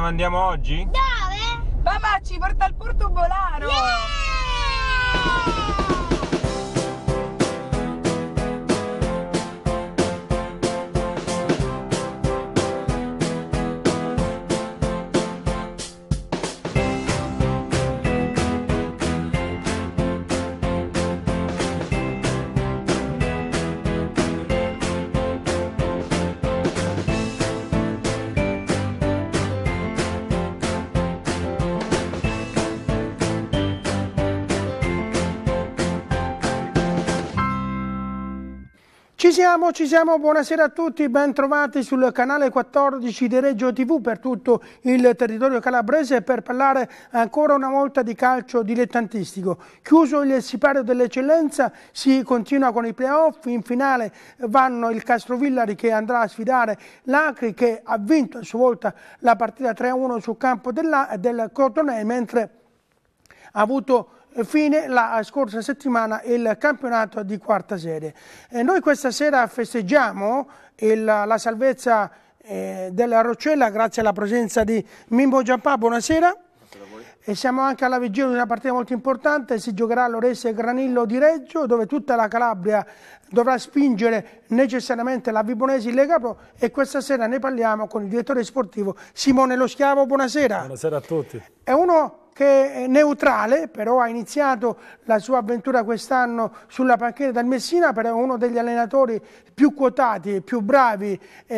dove andiamo oggi? Dai! siamo, ci siamo, buonasera a tutti, ben trovati sul canale 14 di Reggio TV per tutto il territorio calabrese per parlare ancora una volta di calcio dilettantistico. Chiuso il sipario dell'eccellenza, si continua con i playoff, in finale vanno il Castrovillari che andrà a sfidare l'Acri che ha vinto a sua volta la partita 3-1 sul campo della, del Cotonè, mentre ha avuto fine la scorsa settimana il campionato di quarta serie. E eh, noi questa sera festeggiamo il, la salvezza eh, della Roccella grazie alla presenza di Mimbo Giampà, Buonasera. E siamo anche alla vigilia di una partita molto importante, si giocherà all'Orese Granillo di Reggio dove tutta la Calabria dovrà spingere necessariamente la Vibonesi in Lega Pro e questa sera ne parliamo con il direttore sportivo Simone Lo Schiavo, buonasera. Buonasera a tutti. È uno che è neutrale, però ha iniziato la sua avventura quest'anno sulla panchina del Messina, però è uno degli allenatori più quotati, più bravi, e,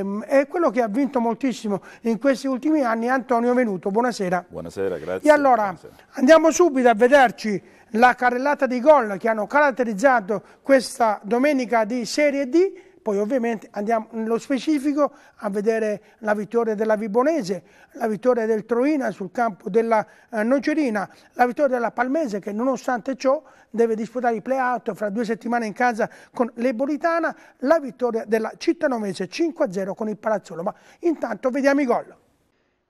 ehm, è quello che ha vinto moltissimo in questi ultimi anni, Antonio Venuto. Buonasera. Buonasera, grazie. E allora, buonasera. andiamo subito a vederci la carrellata di gol che hanno caratterizzato questa domenica di Serie D, poi ovviamente andiamo nello specifico a vedere la vittoria della Vibonese, la vittoria del Troina sul campo della eh, Nocerina, la vittoria della Palmese che nonostante ciò deve disputare i play-out fra due settimane in casa con l'Ebolitana, la vittoria della Cittanovese 5-0 con il Palazzolo. Ma intanto vediamo i gol.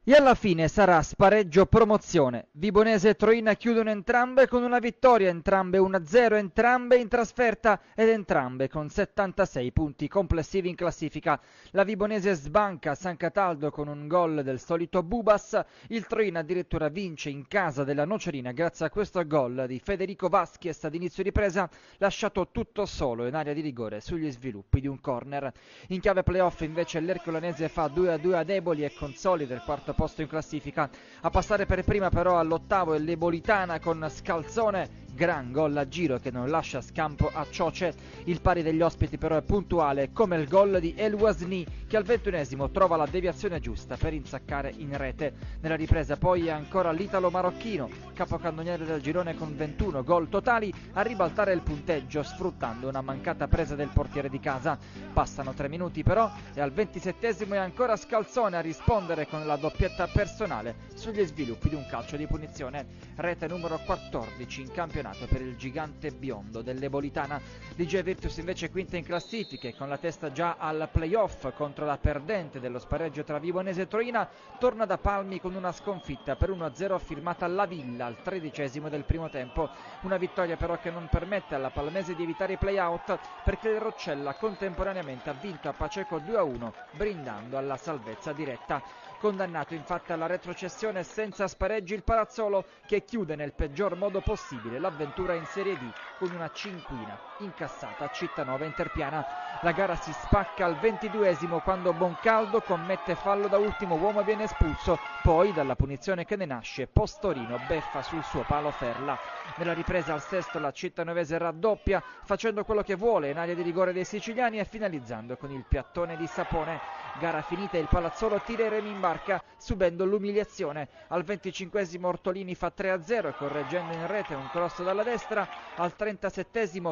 E alla fine sarà spareggio promozione. Vibonese e Troina chiudono entrambe con una vittoria, entrambe 1-0, entrambe in trasferta ed entrambe con 76 punti complessivi in classifica. La Vibonese sbanca San Cataldo con un gol del solito Bubas, il Troina addirittura vince in casa della Nocerina grazie a questo gol di Federico Vasquez ad inizio ripresa, lasciato tutto solo in area di rigore sugli sviluppi di un corner. In chiave playoff invece l'Ercolanese fa 2-2 a deboli e consolida il quarto posto in classifica. A passare per prima però all'ottavo è l'Ebolitana con Scalzone gran gol a giro che non lascia scampo a Cioce. Il pari degli ospiti però è puntuale come il gol di El Wasni che al ventunesimo trova la deviazione giusta per insaccare in rete. Nella ripresa poi è ancora l'italo-marocchino, capocannoniere del girone con 21 gol totali, a ribaltare il punteggio sfruttando una mancata presa del portiere di casa. Passano tre minuti però e al ventisettesimo è ancora Scalzone a rispondere con la doppia doppietta personale sugli sviluppi di un calcio di punizione, rete numero 14 in campionato per il gigante biondo dell'Ebolitana. DJ Virtus invece quinta in classifica e con la testa già al playoff contro la perdente dello spareggio tra Vivonese e Troina, torna da Palmi con una sconfitta per 1-0 firmata alla Villa al tredicesimo del primo tempo. Una vittoria però che non permette alla Palmese di evitare i playout perché il Roccella contemporaneamente ha vinto a Paceco 2-1 brindando alla salvezza diretta. Condannato infatti alla retrocessione senza spareggi il Palazzolo che chiude nel peggior modo possibile l'avventura in Serie D con una cinquina incassata a Cittanova Interpiana. La gara si spacca al ventiduesimo quando Boncaldo commette fallo da ultimo uomo viene espulso, poi dalla punizione che ne nasce Postorino beffa sul suo palo Ferla. Nella ripresa al sesto la cittanovese raddoppia facendo quello che vuole in area di rigore dei siciliani e finalizzando con il piattone di Sapone. Gara finita e il Palazzolo tira i remi in barca, subendo l'umiliazione. Al 25 Ortolini fa 3-0 e correggendo in rete un cross dalla destra. Al 37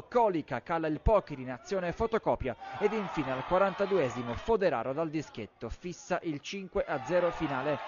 Colica cala il poker in azione fotocopia ed infine al 42 Foderaro dal dischetto fissa il 5-0 finale.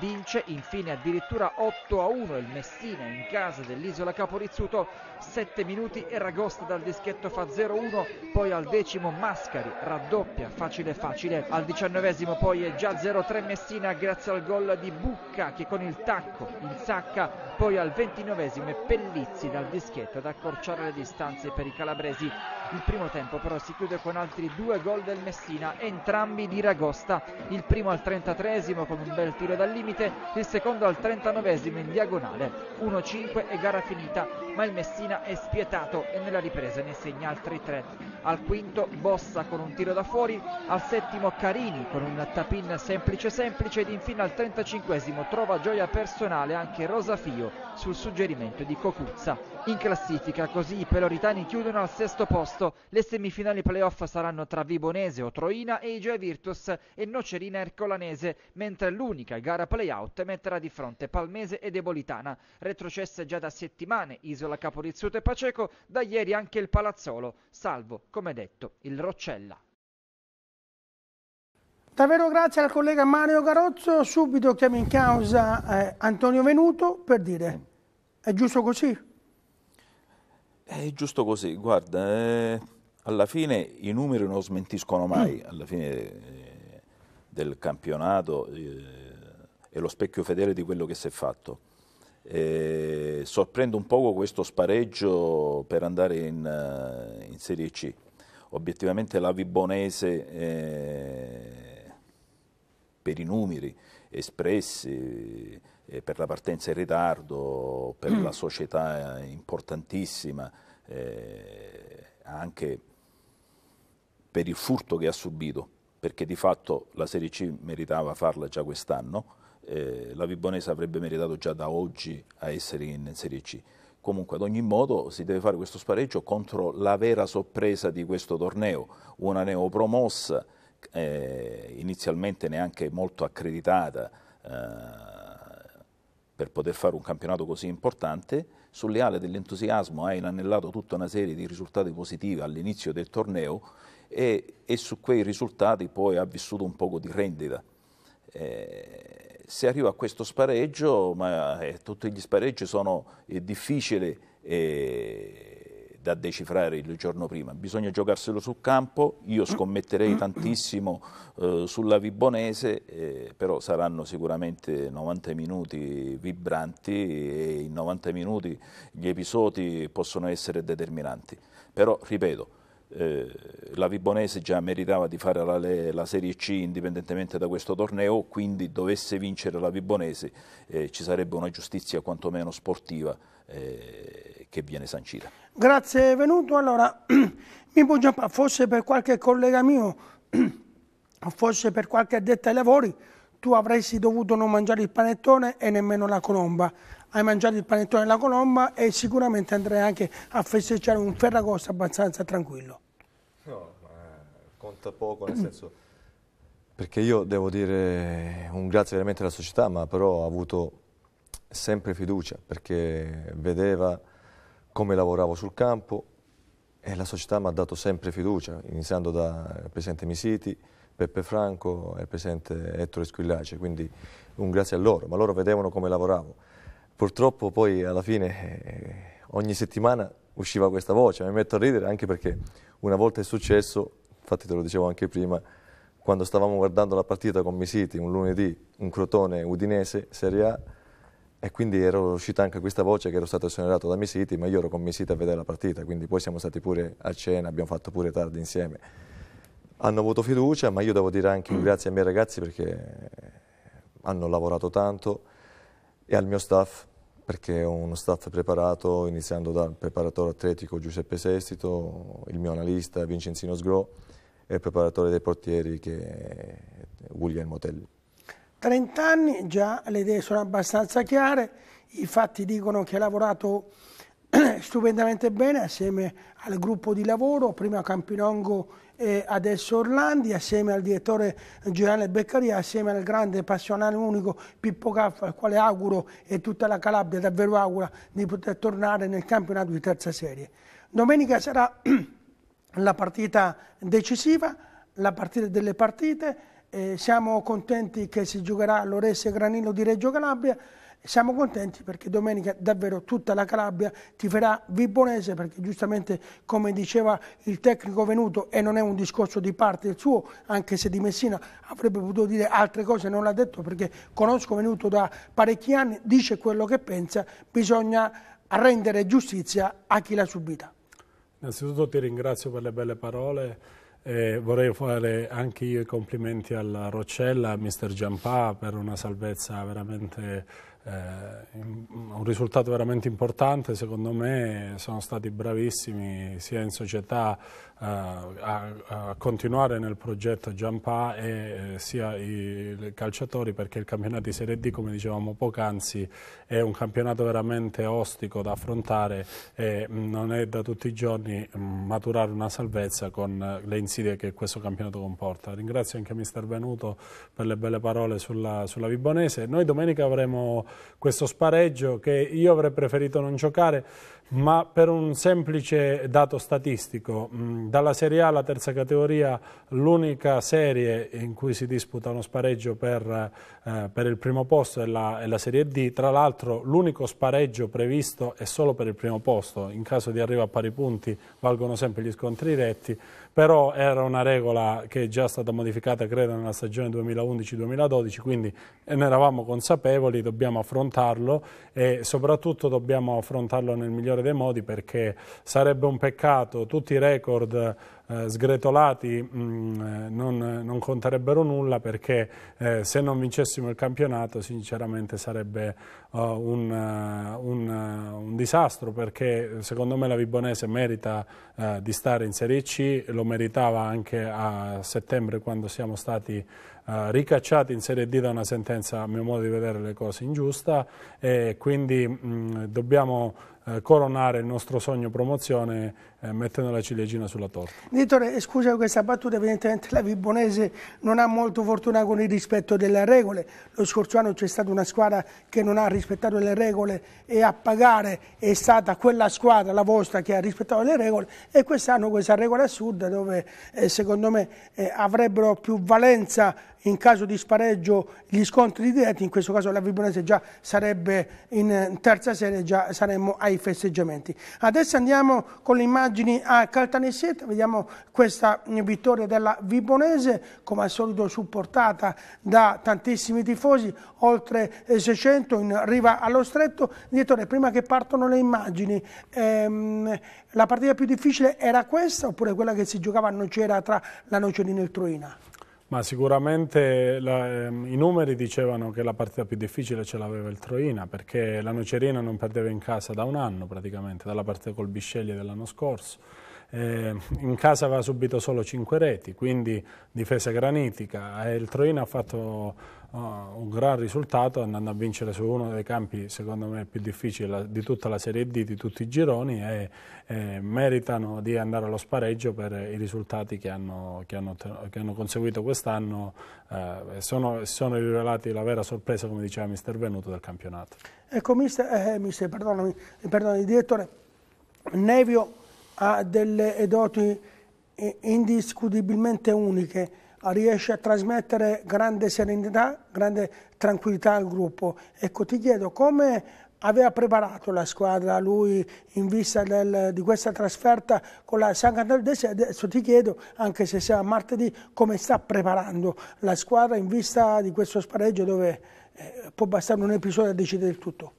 Vince infine addirittura 8-1 il Messina in casa dell'isola Caporizzuto 7 minuti e Ragosta dal dischetto fa 0-1, poi al decimo Mascari raddoppia, facile facile, al diciannovesimo poi è già 0-3 Messina grazie al gol di Bucca che con il tacco insacca, poi al ventinovesimo è Pellizzi dal dischetto ad accorciare le distanze per i calabresi. Il primo tempo però si chiude con altri due gol del Messina, entrambi di Ragosta, il primo al trentatreesimo con un bel tiro dal limite, il secondo al trentanovesimo in diagonale, 1-5 e gara finita ma il Messina è spietato e nella ripresa ne segna altri tre. Al quinto Bossa con un tiro da fuori, al settimo Carini con un tapin semplice semplice ed infine al 35 trova gioia personale anche Rosafio sul suggerimento di Cocuzza. In classifica così i peloritani chiudono al sesto posto, le semifinali playoff saranno tra Vibonese, Otroina e Igea Virtus e Nocerina Ercolanese, mentre l'unica gara playout metterà di fronte Palmese e Debolitana, retrocesse già da settimane Isola all'isola Caporizzuto e Paceco, da ieri anche il Palazzolo, salvo, come detto, il Roccella. Davvero grazie al collega Mario Garozzo, subito chiamo in causa eh, Antonio Venuto per dire è giusto così? È giusto così, guarda, eh, alla fine i numeri non smentiscono mai, mm. alla fine eh, del campionato è eh, lo specchio fedele di quello che si è fatto. Eh, sorprende un poco questo spareggio per andare in, eh, in Serie C. Obiettivamente la Vibonese eh, per i numeri espressi, eh, per la partenza in ritardo, per mm. la società eh, importantissima, eh, anche per il furto che ha subito, perché di fatto la Serie C meritava farla già quest'anno eh, la Vibonese avrebbe meritato già da oggi a essere in Serie C. Comunque, ad ogni modo, si deve fare questo spareggio contro la vera sorpresa di questo torneo, una neopromossa eh, inizialmente neanche molto accreditata eh, per poter fare un campionato così importante, sulle ali dell'entusiasmo ha inanellato tutta una serie di risultati positivi all'inizio del torneo e, e, su quei risultati poi ha vissuto un poco di rendita. Eh, si arriva a questo spareggio, ma eh, tutti gli spareggi sono eh, difficili eh, da decifrare il giorno prima, bisogna giocarselo sul campo, io scommetterei tantissimo eh, sulla Vibonese, eh, però saranno sicuramente 90 minuti vibranti e in 90 minuti gli episodi possono essere determinanti, però ripeto, eh, la Vibonese già meritava di fare la, la, Serie C indipendentemente da questo torneo, quindi dovesse vincere la Vibonese eh, ci sarebbe una giustizia quantomeno sportiva eh, che viene sancita. Grazie Venuto, allora Mimmo Giampà, forse per qualche collega mio, forse per qualche addetta ai lavori, tu avresti dovuto non mangiare il panettone e nemmeno la colomba hai mangiato il panettone alla colomba e sicuramente andrai anche a festeggiare un Ferragosto abbastanza tranquillo. No, conta poco, nel senso... Perché io devo dire un grazie veramente alla società, ma però ho avuto sempre fiducia, perché vedeva come lavoravo sul campo e la società mi ha dato sempre fiducia, iniziando dal presidente Misiti, Peppe Franco e il presidente Ettore Squillace, quindi un grazie a loro, ma loro vedevano come lavoravo purtroppo poi alla fine eh, ogni settimana usciva questa voce, mi metto a ridere anche perché una volta è successo, infatti te lo dicevo anche prima, quando stavamo guardando la partita con Misiti un lunedì, un Crotone Udinese Serie A e quindi era uscita anche questa voce che ero stato esonerato da Misiti, ma io ero con Misiti a vedere la partita, quindi poi siamo stati pure a cena, abbiamo fatto pure tardi insieme. Hanno avuto fiducia, ma io devo dire anche mm. grazie ai miei ragazzi perché eh, hanno lavorato tanto, e al mio staff perché ho uno staff preparato, iniziando dal preparatore atletico Giuseppe Sestito, il mio analista Vincenzino Sgro e il preparatore dei portieri che è William Motelli. 30 anni, già le idee sono abbastanza chiare, i fatti dicono che ha lavorato stupendamente bene assieme al gruppo di lavoro, prima a Campinongo e adesso Orlandi assieme al direttore generale Beccaria assieme al grande passionale unico Pippo Caffa al quale auguro e tutta la Calabria davvero augura di poter tornare nel campionato di terza serie domenica sarà la partita decisiva la partita delle partite eh, siamo contenti che si giocherà l'Oresse Granillo di Reggio Calabria siamo contenti perché domenica davvero tutta la Calabria ti farà Vibonese perché giustamente come diceva il tecnico venuto e non è un discorso di parte il suo anche se di Messina avrebbe potuto dire altre cose non l'ha detto perché conosco venuto da parecchi anni dice quello che pensa bisogna rendere giustizia a chi l'ha subita Innanzitutto ti ringrazio per le belle parole e vorrei fare anche io i complimenti alla Roccella, a mister Giampà per una salvezza veramente eh, un risultato veramente importante, secondo me sono stati bravissimi sia in società eh, a, a continuare nel progetto Giampà e eh, sia i calciatori perché il campionato di Serie D come dicevamo poc'anzi è un campionato veramente ostico da affrontare e mm, non è da tutti i giorni mm, maturare una salvezza con le insidie che questo campionato comporta. Ringrazio anche mister Venuto per le belle parole sulla, sulla Vibonese. Noi domenica avremo questo spareggio che io avrei preferito non giocare ma per un semplice dato statistico, mm, dalla Serie A alla terza categoria l'unica serie in cui si disputa uno spareggio per, eh, per il primo posto è la, è la Serie D, tra l'altro l'unico spareggio previsto è solo per il primo posto, in caso di arrivo a pari punti valgono sempre gli scontri diretti, però era una regola che è già stata modificata credo nella stagione 2011-2012, quindi eh, ne eravamo consapevoli, dobbiamo affrontarlo e soprattutto dobbiamo affrontarlo nel migliore dei modi perché sarebbe un peccato tutti i record eh, sgretolati mh, mm, eh, non, non, conterebbero nulla perché eh, se non vincessimo il campionato sinceramente sarebbe uh, un, uh, un, uh, un, disastro perché secondo me la Vibonese merita di stare in Serie C, lo meritava anche a settembre quando siamo stati Uh, ricacciati in Serie D da una sentenza, a mio modo di vedere, le cose ingiusta e quindi mh, mm, dobbiamo eh, coronare il nostro sogno promozione eh, mettendo la ciliegina sulla torta. Direttore, eh, scusa questa battuta, evidentemente la Vibonese non ha molto fortuna con il rispetto delle regole. Lo scorso anno c'è stata una squadra che non ha rispettato le regole e a pagare è stata quella squadra, la vostra, che ha rispettato le regole e quest'anno questa regola assurda dove eh, secondo me eh, avrebbero più valenza in caso di spareggio gli scontri diretti, in questo caso la Vibonese già sarebbe in terza serie, già saremmo ai ai festeggiamenti. Adesso andiamo con le immagini a Caltanissetta, vediamo questa vittoria della Vibonese, come al solito supportata da tantissimi tifosi, oltre 600 in riva allo stretto. Direttore, prima che partono le immagini, ehm, la partita più difficile era questa oppure quella che si giocava a Nocera tra la Nocerina e il Truina? Ma sicuramente la, ehm, i numeri dicevano che la partita più difficile ce l'aveva il Troina, perché la Nocerina non perdeva in casa da un anno praticamente, dalla partita col Bisceglie dell'anno scorso. Eh, in casa aveva subito solo 5 reti, quindi difesa granitica. E il Troina ha fatto uh, un gran risultato andando a vincere su uno dei campi secondo me più difficili di tutta la Serie D, di tutti i gironi e, e meritano di andare allo spareggio per i risultati che hanno, che hanno, che hanno conseguito quest'anno uh, sono, sono rivelati la vera sorpresa come diceva mister Venuto del campionato. Ecco mister, eh, mister perdonami, perdonami direttore, Nevio ha delle doti indiscutibilmente uniche riesce a trasmettere grande serenità, grande tranquillità al gruppo. Ecco, ti chiedo come aveva preparato la squadra lui in vista del, di questa trasferta con la San Cantaldese adesso ti chiedo anche se sia martedì come sta preparando la squadra in vista di questo spareggio dove eh, può bastare un episodio a decidere il tutto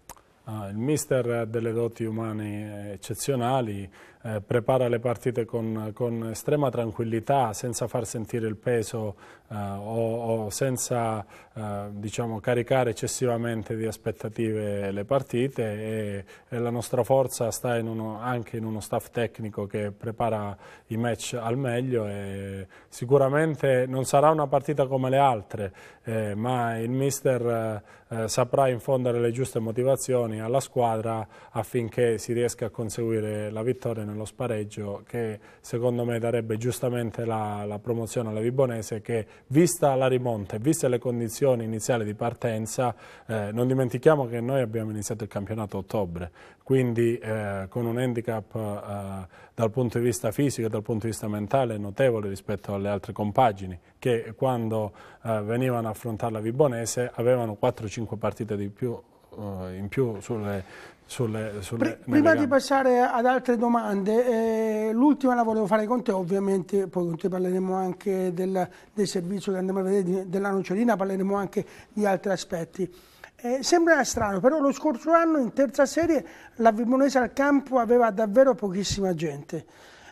ah, il mister ha delle doti umane eccezionali eh, prepara le partite con, con, estrema tranquillità, senza far sentire il peso eh, o, o, senza eh, diciamo, caricare eccessivamente di aspettative le partite e, e la nostra forza sta in uno, anche in uno staff tecnico che prepara i match al meglio e sicuramente non sarà una partita come le altre eh, ma il mister eh, eh, saprà infondere le giuste motivazioni alla squadra affinché si riesca a conseguire la vittoria nello spareggio che secondo me darebbe giustamente la, la promozione alla Vibonese che vista la rimonta e viste le condizioni iniziali di partenza, eh, non dimentichiamo che noi abbiamo iniziato il campionato a ottobre, quindi eh, con un handicap eh, dal punto di vista fisico e dal punto di vista mentale notevole rispetto alle altre compagini che quando eh, venivano a affrontare la Vibonese avevano 4-5 partite di più uh, in più sulle... sulle, sulle Prima di passare ad altre domande, eh, l'ultima la volevo fare con te, ovviamente poi con te parleremo anche del, del servizio che andremo a vedere della nocciolina, parleremo anche di altri aspetti. Eh, sembra strano, però lo scorso anno in terza serie la Vimonese al campo aveva davvero pochissima gente.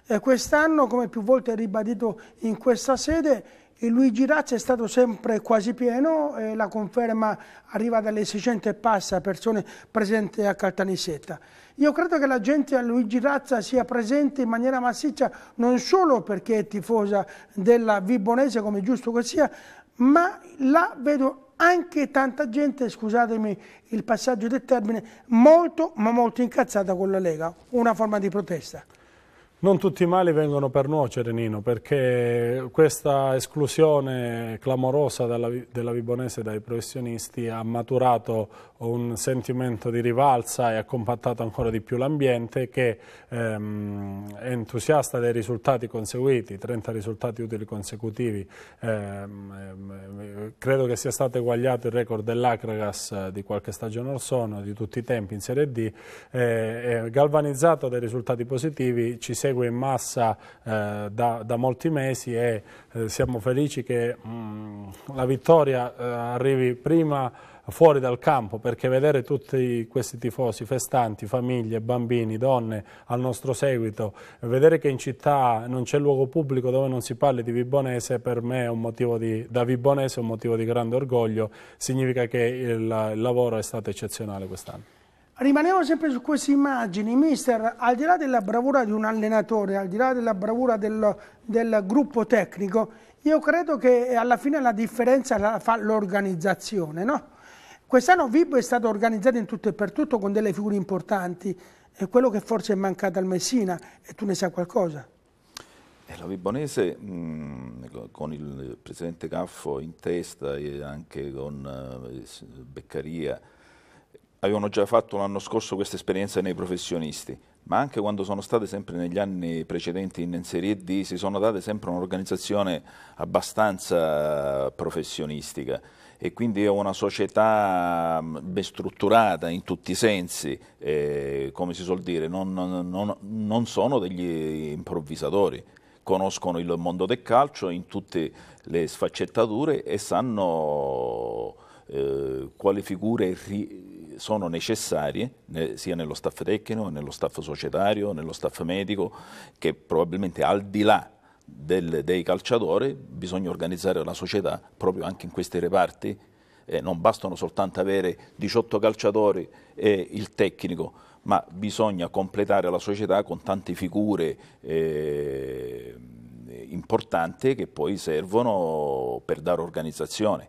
Eh, Quest'anno, come più volte ribadito in questa sede, Luigi Razza è stato sempre quasi pieno, eh, la conferma arriva dalle 600 e passa persone presenti a Caltanissetta. Io credo che la gente a Luigi Razza sia presente in maniera massiccia non solo perché è tifosa della Vibonese, come è giusto che sia, ma la vedo anche tanta gente, scusatemi il passaggio del termine, molto ma molto incazzata con la Lega, una forma di protesta. Non tutti i mali vengono per nuocere, Nino, perché questa esclusione clamorosa della, della Vibonese dai professionisti ha maturato un sentimento di rivalsa e ha compattato ancora di più l'ambiente che ehm, è entusiasta dei risultati conseguiti, 30 risultati utili consecutivi, ehm, ehm, credo che sia stato eguagliato il record dell'Acragas eh, di qualche stagione or sono, di tutti i tempi in Serie D, eh, galvanizzato dai risultati positivi, ci segue in massa eh, da, da, molti mesi e eh, siamo felici che mh, mm, la vittoria eh, arrivi prima fuori dal campo perché vedere tutti questi tifosi, festanti, famiglie, bambini, donne al nostro seguito, vedere che in città non c'è luogo pubblico dove non si parli di Vibonese per me è un motivo di, da Vibonese è un motivo di grande orgoglio, significa che il, il lavoro è stato eccezionale quest'anno. Rimaniamo sempre su queste immagini, mister, al di là della bravura di un allenatore, al di là della bravura del, del gruppo tecnico, io credo che alla fine la differenza la fa l'organizzazione, no? Quest'anno Vibo è stato organizzato in tutto e per tutto con delle figure importanti, è quello che forse è mancato al Messina e tu ne sai qualcosa. Eh, la Vibonese mh, mm, con il presidente Caffo in testa e anche con eh, Beccaria avevano già fatto l'anno scorso questa esperienza nei professionisti, ma anche quando sono state sempre negli anni precedenti in Serie D si sono date sempre un'organizzazione abbastanza professionistica e quindi è una società mm, ben strutturata in tutti i sensi, eh, come si suol dire, non, non, non sono degli improvvisatori conoscono il mondo del calcio in tutte le sfaccettature e sanno eh, quali figure sono necessarie ne sia nello staff tecnico, nello staff societario, nello staff medico, che probabilmente al di là del, dei calciatori, bisogna organizzare la società proprio anche in questi reparti, eh, non bastano soltanto avere 18 calciatori e il tecnico, ma bisogna completare la società con tante figure eh, importanti che poi servono per dare organizzazione.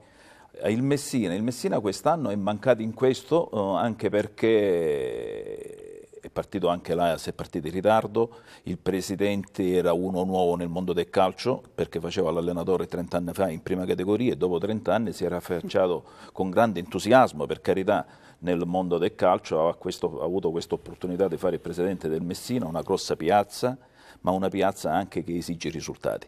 Eh, il Messina, il Messina quest'anno è mancato in questo eh, anche perché è partito anche l'AS, è partito in ritardo, il presidente era uno nuovo nel mondo del calcio perché faceva l'allenatore 30 anni fa in prima categoria e dopo 30 anni si era affacciato con grande entusiasmo, per carità, nel mondo del calcio, ha, questo, ha avuto questa opportunità di fare il presidente del Messina, una grossa piazza, ma una piazza anche che esige risultati.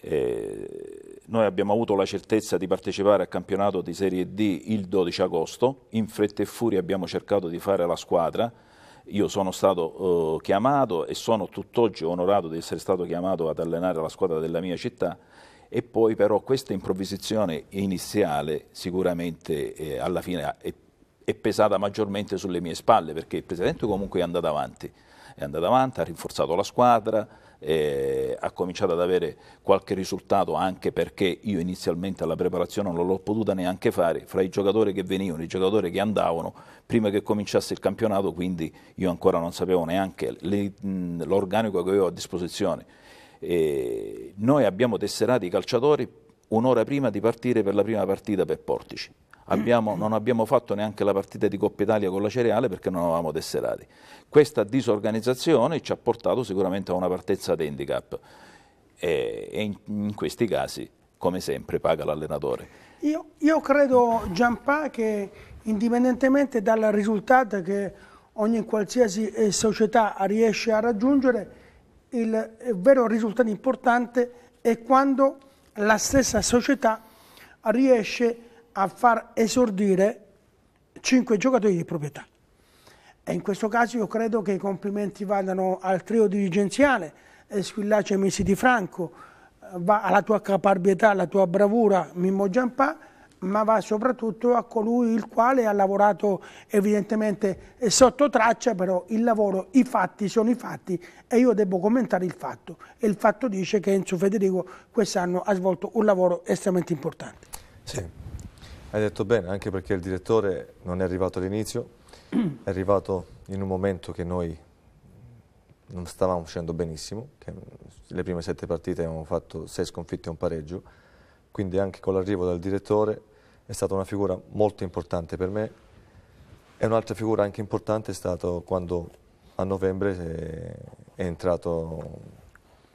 Eh, noi abbiamo avuto la certezza di partecipare al campionato di Serie D il 12 agosto, in fretta e furia abbiamo cercato di fare la squadra, io sono stato eh, chiamato e sono tutt'oggi onorato di essere stato chiamato ad allenare la squadra della mia città e poi però questa improvvisazione iniziale sicuramente eh, alla fine è, è, pesata maggiormente sulle mie spalle perché il Presidente comunque è andato avanti, è andato avanti, ha rinforzato la squadra, eh, ha cominciato ad avere qualche risultato anche perché io inizialmente alla preparazione non l'ho potuta neanche fare, fra i giocatori che venivano, i giocatori che andavano, prima che cominciasse il campionato quindi io ancora non sapevo neanche l'organico che avevo a disposizione. E noi abbiamo tesserato i calciatori un'ora prima di partire per la prima partita per Portici abbiamo, non abbiamo fatto neanche la partita di Coppa Italia con la Cereale perché non avevamo tesserati. Questa disorganizzazione ci ha portato sicuramente a una partenza di handicap e, e in, in questi casi, come sempre, paga l'allenatore. Io, io, credo, Giampà, che indipendentemente dal risultato che ogni qualsiasi eh, società riesce a raggiungere, il eh, vero risultato importante è quando la stessa società riesce a a far esordire cinque giocatori di proprietà. E in questo caso io credo che i complimenti vadano al trio dirigenziale, eh, Squillace Messi di Franco, eh, va alla tua caparbietà, alla tua bravura Mimmo Giampà, ma va soprattutto a colui il quale ha lavorato evidentemente sotto traccia, però il lavoro, i fatti sono i fatti e io devo commentare il fatto. E il fatto dice che Enzo Federico quest'anno ha svolto un lavoro estremamente importante. Sì. Hai detto bene, anche perché il direttore non è arrivato all'inizio, è arrivato in un momento che noi non stavamo uscendo benissimo, le prime sette partite abbiamo fatto sei sconfitte e un pareggio, quindi anche con l'arrivo del direttore è stata una figura molto importante per me e un'altra figura anche importante è stata quando a novembre è entrato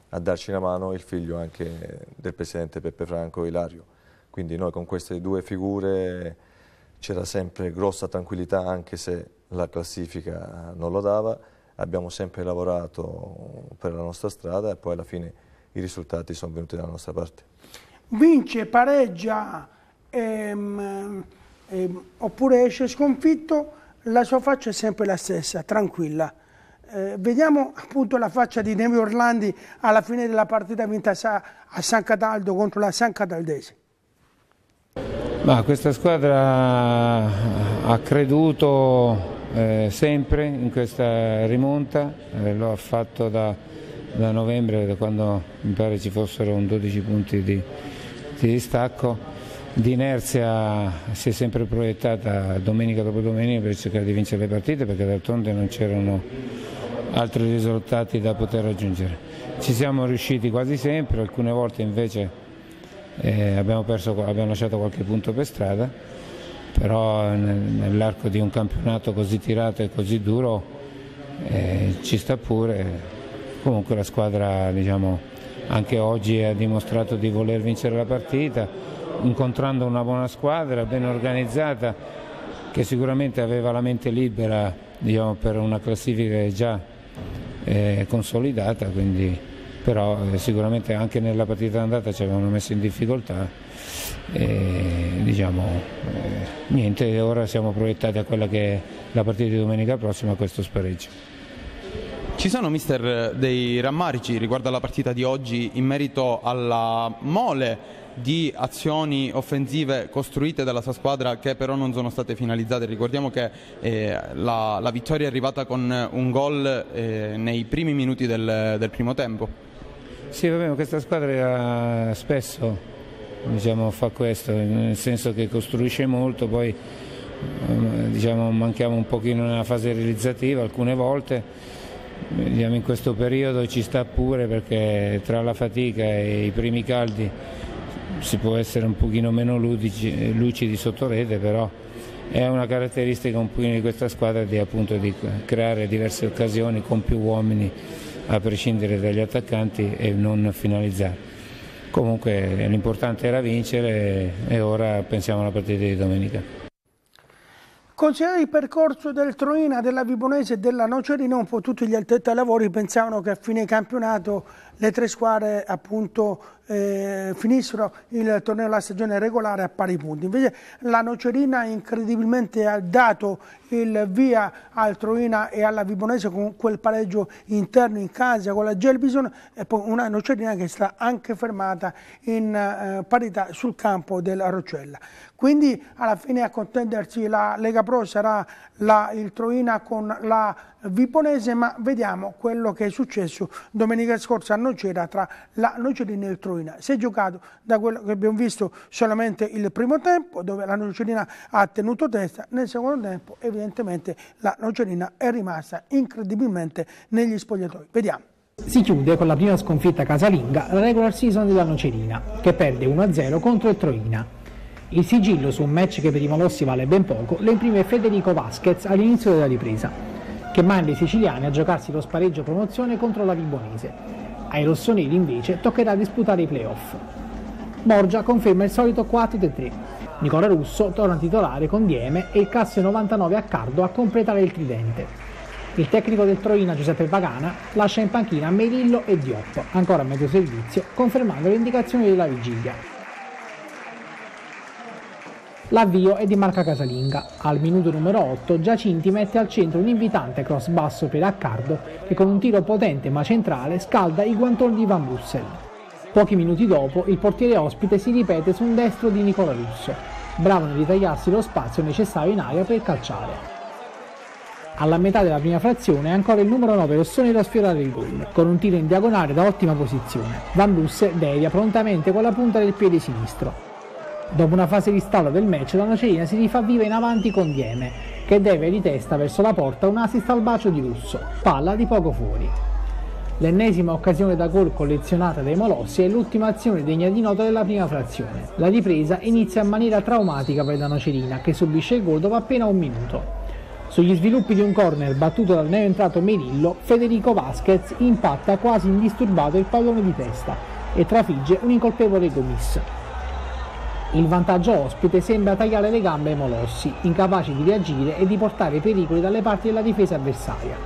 a darci una mano il figlio anche del presidente Peppe Franco Ilario quindi noi con queste due figure c'era sempre grossa tranquillità anche se la classifica non lo dava, abbiamo sempre lavorato per la nostra strada e poi alla fine i risultati sono venuti dalla nostra parte. Vince, pareggia ehm, ehm, oppure esce sconfitto, la sua faccia è sempre la stessa, tranquilla. Eh, vediamo appunto la faccia di Nevio Orlandi alla fine della partita vinta a San Cataldo contro la San Cataldese. Ma questa squadra ha creduto eh, sempre in questa rimonta, eh, lo ha fatto da, da, novembre, da quando mi pare ci fossero 12 punti di, di distacco. Di inerzia si è sempre proiettata domenica dopo domenica per cercare di vincere le partite perché d'altronde non c'erano altri risultati da poter raggiungere. Ci siamo riusciti quasi sempre, alcune volte invece eh, abbiamo, perso, abbiamo, lasciato qualche punto per strada, però nell'arco di un campionato così tirato e così duro eh, ci sta pure. Comunque la squadra diciamo, anche oggi ha dimostrato di voler vincere la partita, incontrando una buona squadra, ben organizzata, che sicuramente aveva la mente libera diciamo, per una classifica già eh, consolidata. Quindi però eh, sicuramente anche nella partita d'andata ci avevano messo in difficoltà e diciamo eh, niente, ora siamo proiettati a quella che è la partita di domenica prossima a questo spareggio. Ci sono, mister, dei rammarici riguardo alla partita di oggi in merito alla mole di azioni offensive costruite dalla sua squadra che però non sono state finalizzate. Ricordiamo che eh, la, la, vittoria è arrivata con un gol eh, nei primi minuti del, del primo tempo. Sì, va bene, questa squadra spesso diciamo, fa questo, nel senso che costruisce molto, poi eh, diciamo, manchiamo un pochino nella fase realizzativa alcune volte. Diciamo, in questo periodo ci sta pure perché tra la fatica e i primi caldi si può essere un pochino meno ludici, lucidi sotto rete, però è una caratteristica un pochino di questa squadra di, appunto, di creare diverse occasioni con più uomini a prescindere dagli attaccanti e non finalizzare. Comunque l'importante era vincere e ora pensiamo alla partita di domenica. Considerando il percorso del Troina, della Vibonese e della Nocerino, un po' tutti gli addetti ai lavori pensavano che a fine campionato le tre squadre appunto eh, finissero il torneo la stagione regolare a pari punti. Invece la Nocerina incredibilmente ha dato il via al Troina e alla Vibonese con quel pareggio interno in casa con la Gelbison e poi una Nocerina che sta anche fermata in eh, parità sul campo della Rocella. Quindi alla fine a contendersi la Lega Pro sarà la, il Troina con la Viponese, ma vediamo quello che è successo domenica scorsa a Nocera tra la Nocerina e il Troina. Si è giocato da quello che abbiamo visto solamente il primo tempo, dove la Nocerina ha tenuto testa, nel secondo tempo evidentemente la Nocerina è rimasta incredibilmente negli spogliatoi. Vediamo. Si chiude con la prima sconfitta casalinga la regular season della Nocerina, che perde 1-0 contro il Troina. Il sigillo su un match che per i Malossi vale ben poco le imprime Federico Vasquez all'inizio della ripresa che manda i siciliani a giocarsi lo spareggio promozione contro la Vibonese. Ai rossoneri invece toccherà disputare i playoff. Borgia conferma il solito 4-3. Nicola Russo torna titolare con Dieme e il classe 99 a Cardo a completare il tridente. Il tecnico del Troina Giuseppe Pagana lascia in panchina Merillo e Diop, ancora a mezzo servizio, confermando le indicazioni della vigilia. L'avvio è di marca casalinga. Al minuto numero 8 Giacinti mette al centro un invitante cross basso per Accardo che con un tiro potente ma centrale scalda i guantoni di Van Bussel. Pochi minuti dopo il portiere ospite si ripete su un destro di Nicola Russo, bravo nel ritagliarsi lo spazio necessario in aria per calciare. Alla metà della prima frazione è ancora il numero 9 Rossone da sfiorare il gol, con un tiro in diagonale da ottima posizione. Van Bussel devia prontamente con la punta del piede sinistro. Dopo una fase di stallo del match, la Nocerina si rifà viva in avanti con Dieme, che deve di testa verso la porta un assist al bacio di Russo, palla di poco fuori. L'ennesima occasione da gol collezionata dai Molossi è l'ultima azione degna di nota della prima frazione. La ripresa inizia in maniera traumatica per la Nocerina, che subisce il gol dopo appena un minuto. Sugli sviluppi di un corner battuto dal neoentrato Merillo, Federico Vasquez impatta quasi indisturbato il pallone di testa e trafigge un incolpevole gomissa. Il vantaggio ospite sembra tagliare le gambe ai Molossi, incapaci di reagire e di portare pericoli dalle parti della difesa avversaria.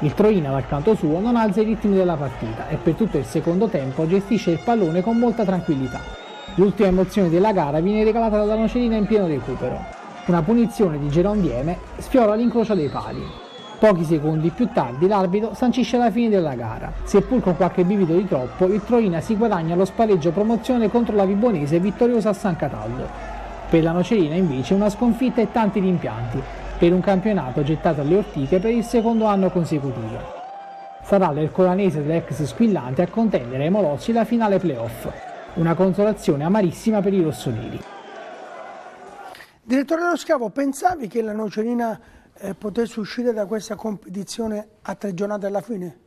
Il Troina dal canto suo non alza i ritmi della partita e per tutto il secondo tempo gestisce il pallone con molta tranquillità. L'ultima emozione della gara viene regalata dalla Nocerina in pieno recupero. Una punizione di Gerondieme sfiora l'incrocio dei pali. Pochi secondi più tardi l'arbitro sancisce la fine della gara. Seppur con qualche bivito di troppo, il Troina si guadagna lo spareggio promozione contro la Vibonese vittoriosa a San Cataldo. Per la Nocerina invece una sconfitta e tanti rimpianti, per un campionato gettato alle ortiche per il secondo anno consecutivo. Sarà l'ercolanese dell'ex squillante a contendere ai Molossi la finale playoff. Una consolazione amarissima per i rossoneri. Direttore dello Loscavo, pensavi che la Nocerina eh, potersi uscire da questa competizione a tre giornate alla fine?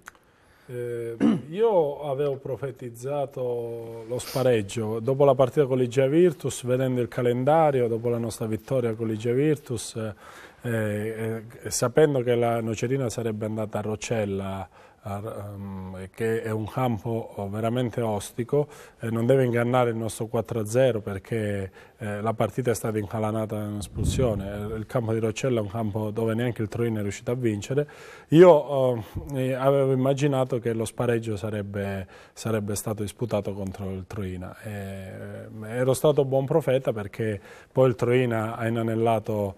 Eh, io avevo profetizzato lo spareggio dopo la partita con l'Igia Virtus, vedendo il calendario, dopo la nostra vittoria con l'Igia Virtus, eh, eh, eh sapendo che la Nocerina sarebbe andata a Roccella ehm, che è un campo oh, veramente ostico, eh, non deve ingannare il nostro 4-0 perché eh, la partita è stata incalanata in espulsione, eh, il campo di Roccella è un campo dove neanche il Torino è riuscito a vincere. Io oh, eh, avevo immaginato che lo spareggio sarebbe, sarebbe stato disputato contro il Troina. E, eh, ero stato buon profeta perché poi il Troina ha inanellato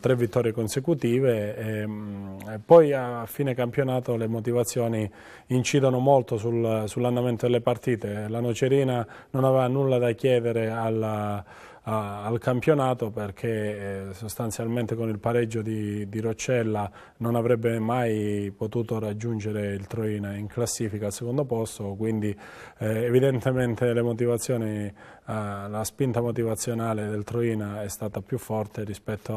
tre vittorie consecutive e, mm, e poi a fine campionato le motivazioni incidono molto sul, sull'andamento delle partite. La Nocerina non aveva nulla da chiedere alla, al campionato perché eh, sostanzialmente con il pareggio di, di, Roccella non avrebbe mai potuto raggiungere il Troina in classifica al secondo posto, quindi eh, evidentemente le motivazioni eh, la spinta motivazionale del Troina è stata più forte rispetto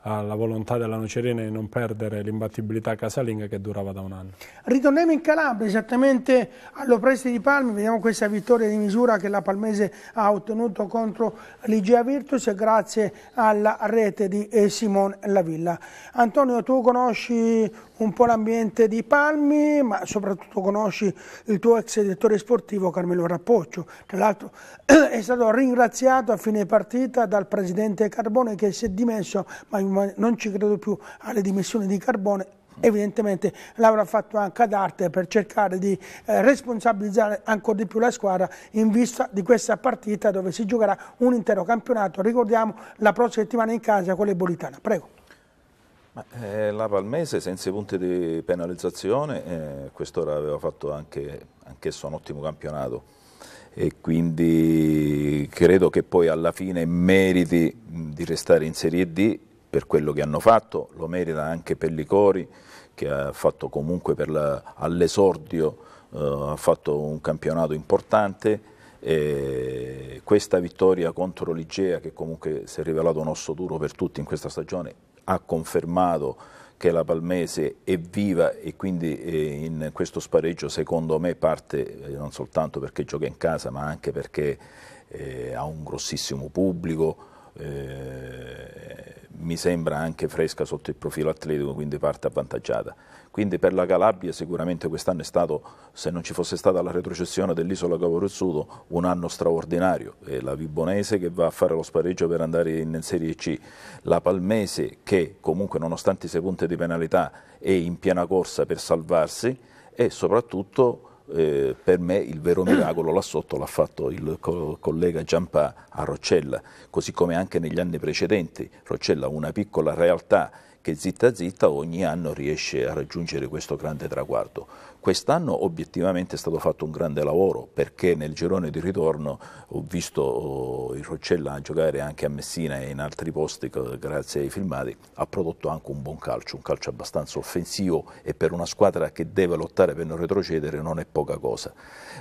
alla volontà della Nocerina di non perdere l'imbattibilità casalinga che durava da un anno. Ritorniamo in Calabria, esattamente all'Opresti di Palmi, vediamo questa vittoria di misura che la Palmese ha ottenuto contro l'Igea Virtus grazie alla rete di eh, Simone Lavilla. Antonio, tu conosci un po' l'ambiente di Palmi, ma soprattutto conosci il tuo ex direttore sportivo Carmelo Rappoccio, tra l'altro è stato ringraziato a fine partita dal presidente Carbone che si è dimesso, ma non ci credo più alle dimissioni di Carbone, evidentemente l'avrà fatto anche ad arte per cercare di eh, responsabilizzare ancora di più la squadra in vista di questa partita dove si giocherà un intero campionato, ricordiamo la prossima settimana in casa con le Bolitana, prego. Ma, eh, la Palmese senza i punti di penalizzazione, eh, quest'ora aveva fatto anche, anch'esso un ottimo campionato, e quindi credo che poi alla fine meriti di restare in Serie D per quello che hanno fatto, lo merita anche Pellicori che ha fatto comunque la, all'esordio eh, ha fatto un campionato importante e questa vittoria contro l'Igea che comunque si è rivelato un osso duro per tutti in questa stagione ha confermato che la Palmese è viva e quindi eh, in questo spareggio secondo me parte eh, non soltanto perché gioca in casa ma anche perché eh, ha un grossissimo pubblico, mi sembra anche fresca sotto il profilo atletico, quindi parte avvantaggiata. Quindi per la Calabria sicuramente quest'anno è stato, se non ci fosse stata la retrocessione dell'isola Caporuzzuto, un anno straordinario. È la Vibonese che va a fare lo spareggio per andare in Serie C, la Palmese che comunque nonostante i sei punti di penalità è in piena corsa per salvarsi e soprattutto eh, per me il vero miracolo là sotto l'ha fatto il co- collega Giampa a Roccella, così come anche negli anni precedenti. Roccella, una piccola realtà che zitta zitta ogni anno riesce a raggiungere questo grande traguardo. Quest'anno obiettivamente è stato fatto un grande lavoro perché nel girone di ritorno ho visto oh, il Roccella giocare anche a Messina e in altri posti grazie ai filmati, ha prodotto anche un buon calcio, un calcio abbastanza offensivo e per una squadra che deve lottare per non retrocedere non è poca cosa.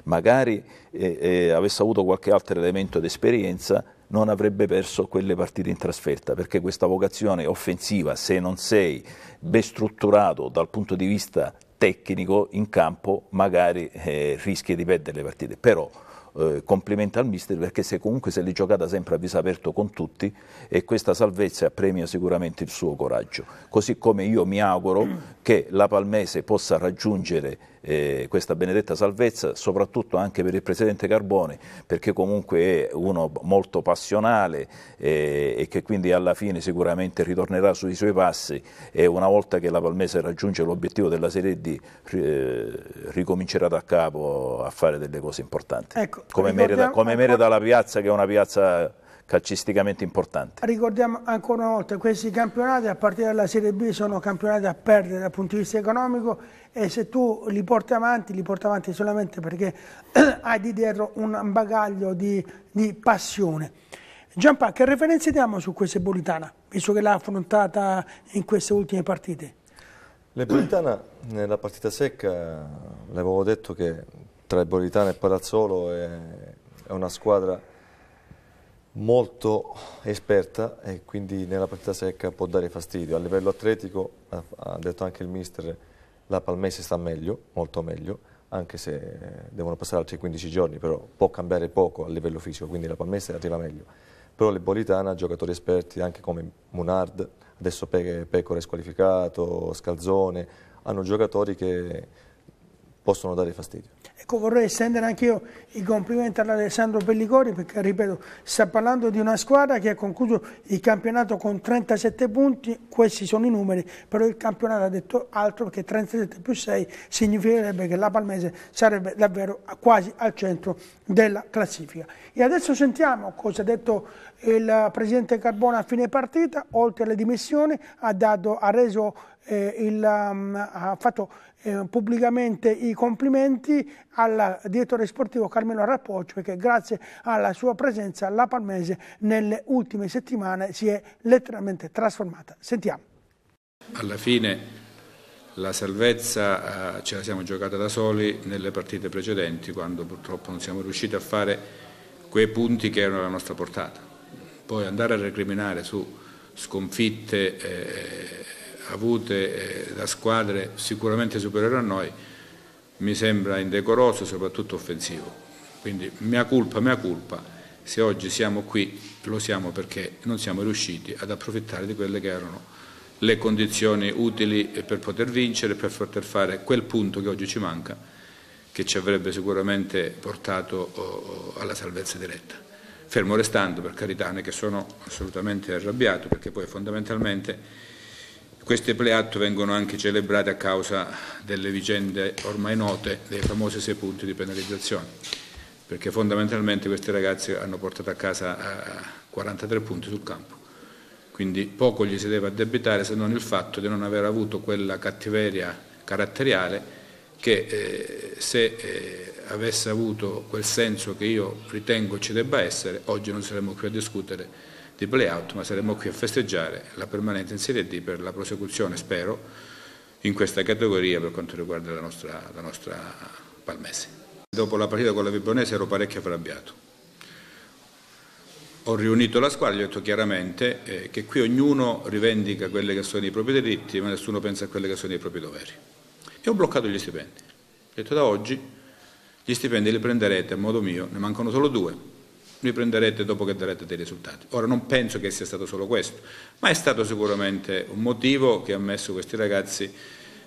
Magari eh, eh, avesse avuto qualche altro elemento d'esperienza non avrebbe perso quelle partite in trasferta, perché questa vocazione offensiva, se non sei ben strutturato dal punto di vista tecnico in campo, magari eh, rischi di perdere le partite. Però eh, complimenti al mister perché se comunque se l'è giocata sempre a viso aperto con tutti e questa salvezza premia sicuramente il suo coraggio. Così come io mi auguro che la Palmese possa raggiungere eh, questa benedetta salvezza, soprattutto anche per il Presidente Carboni, perché comunque è uno molto passionale eh, e che quindi alla fine sicuramente ritornerà sui suoi passi e una volta che la Palmese raggiunge l'obiettivo della Serie D eh, ricomincerà da capo a fare delle cose importanti, ecco, come, merita, come merita la piazza che è una piazza calcisticamente importante. Ricordiamo ancora una volta, questi campionati a partire dalla Serie B sono campionati a perdere dal punto di vista economico e se tu li porti avanti, li porti avanti solamente perché hai di dietro un bagaglio di, di passione. Giampa, che referenze diamo su questa Bolitana, visto che l'ha affrontata in queste ultime partite? L'Ebolitana nella partita secca, l'avevo detto che tra Ebolitana e Palazzolo è, è una squadra molto esperta e quindi nella partita secca può dare fastidio. A livello atletico, ha detto anche il mister, la Palmese sta meglio, molto meglio, anche se devono passare altri 15 giorni, però può cambiare poco a livello fisico, quindi la Palmese arriva meglio. Però le Bolitana, giocatori esperti anche come Munard, adesso Pe Pecore squalificato, Scalzone, hanno giocatori che possono dare fastidio. Ecco, vorrei estendere anche io i complimenti all'Alessandro Pellicori perché, ripeto, sta parlando di una squadra che ha concluso il campionato con 37 punti, questi sono i numeri, però il campionato ha detto altro perché 37 più 6 significherebbe che la Palmese sarebbe davvero quasi al centro della classifica. E adesso sentiamo cosa ha detto il Presidente Carbona a fine partita, oltre alle dimissioni ha, dato, ha reso eh, il, um, ha fatto eh, pubblicamente i complimenti al direttore sportivo Carmelo Rappoccio che grazie alla sua presenza la Palmese nelle ultime settimane si è letteralmente trasformata. Sentiamo. Alla fine la salvezza eh, ce la siamo giocata da soli nelle partite precedenti quando purtroppo non siamo riusciti a fare quei punti che erano alla nostra portata. Poi andare a recriminare su sconfitte eh, avute eh, da squadre sicuramente superiori a noi mi sembra indecoroso e soprattutto offensivo. Quindi mia colpa, mia colpa, se oggi siamo qui lo siamo perché non siamo riusciti ad approfittare di quelle che erano le condizioni utili per poter vincere, per poter fare quel punto che oggi ci manca, che ci avrebbe sicuramente portato oh, oh, alla salvezza diretta. Fermo restando, per carità, che sono assolutamente arrabbiato, perché poi fondamentalmente queste play vengono anche celebrate a causa delle vicende ormai note dei famosi sei punti di penalizzazione, perché fondamentalmente questi ragazzi hanno portato a casa 43 eh, punti sul campo. Quindi poco gli si deve addebitare se non il fatto di non aver avuto quella cattiveria caratteriale che eh, se eh, avesse avuto quel senso che io ritengo ci debba essere, oggi non saremmo qui a discutere di playout, ma saremo qui a festeggiare la permanenza in Serie D per la prosecuzione, spero, in questa categoria per quanto riguarda la nostra, la nostra Palmese. Dopo la partita con la Vibonese ero parecchio arrabbiato. Ho riunito la squadra e gli ho detto chiaramente eh, che qui ognuno rivendica quelli che sono i propri diritti, ma nessuno pensa a quelli che sono i propri doveri. E ho bloccato gli stipendi. Ho detto da oggi gli stipendi li prenderete a modo mio, ne mancano solo due, li prenderete dopo che darete dei risultati. Ora non penso che sia stato solo questo, ma è stato sicuramente un motivo che ha messo questi ragazzi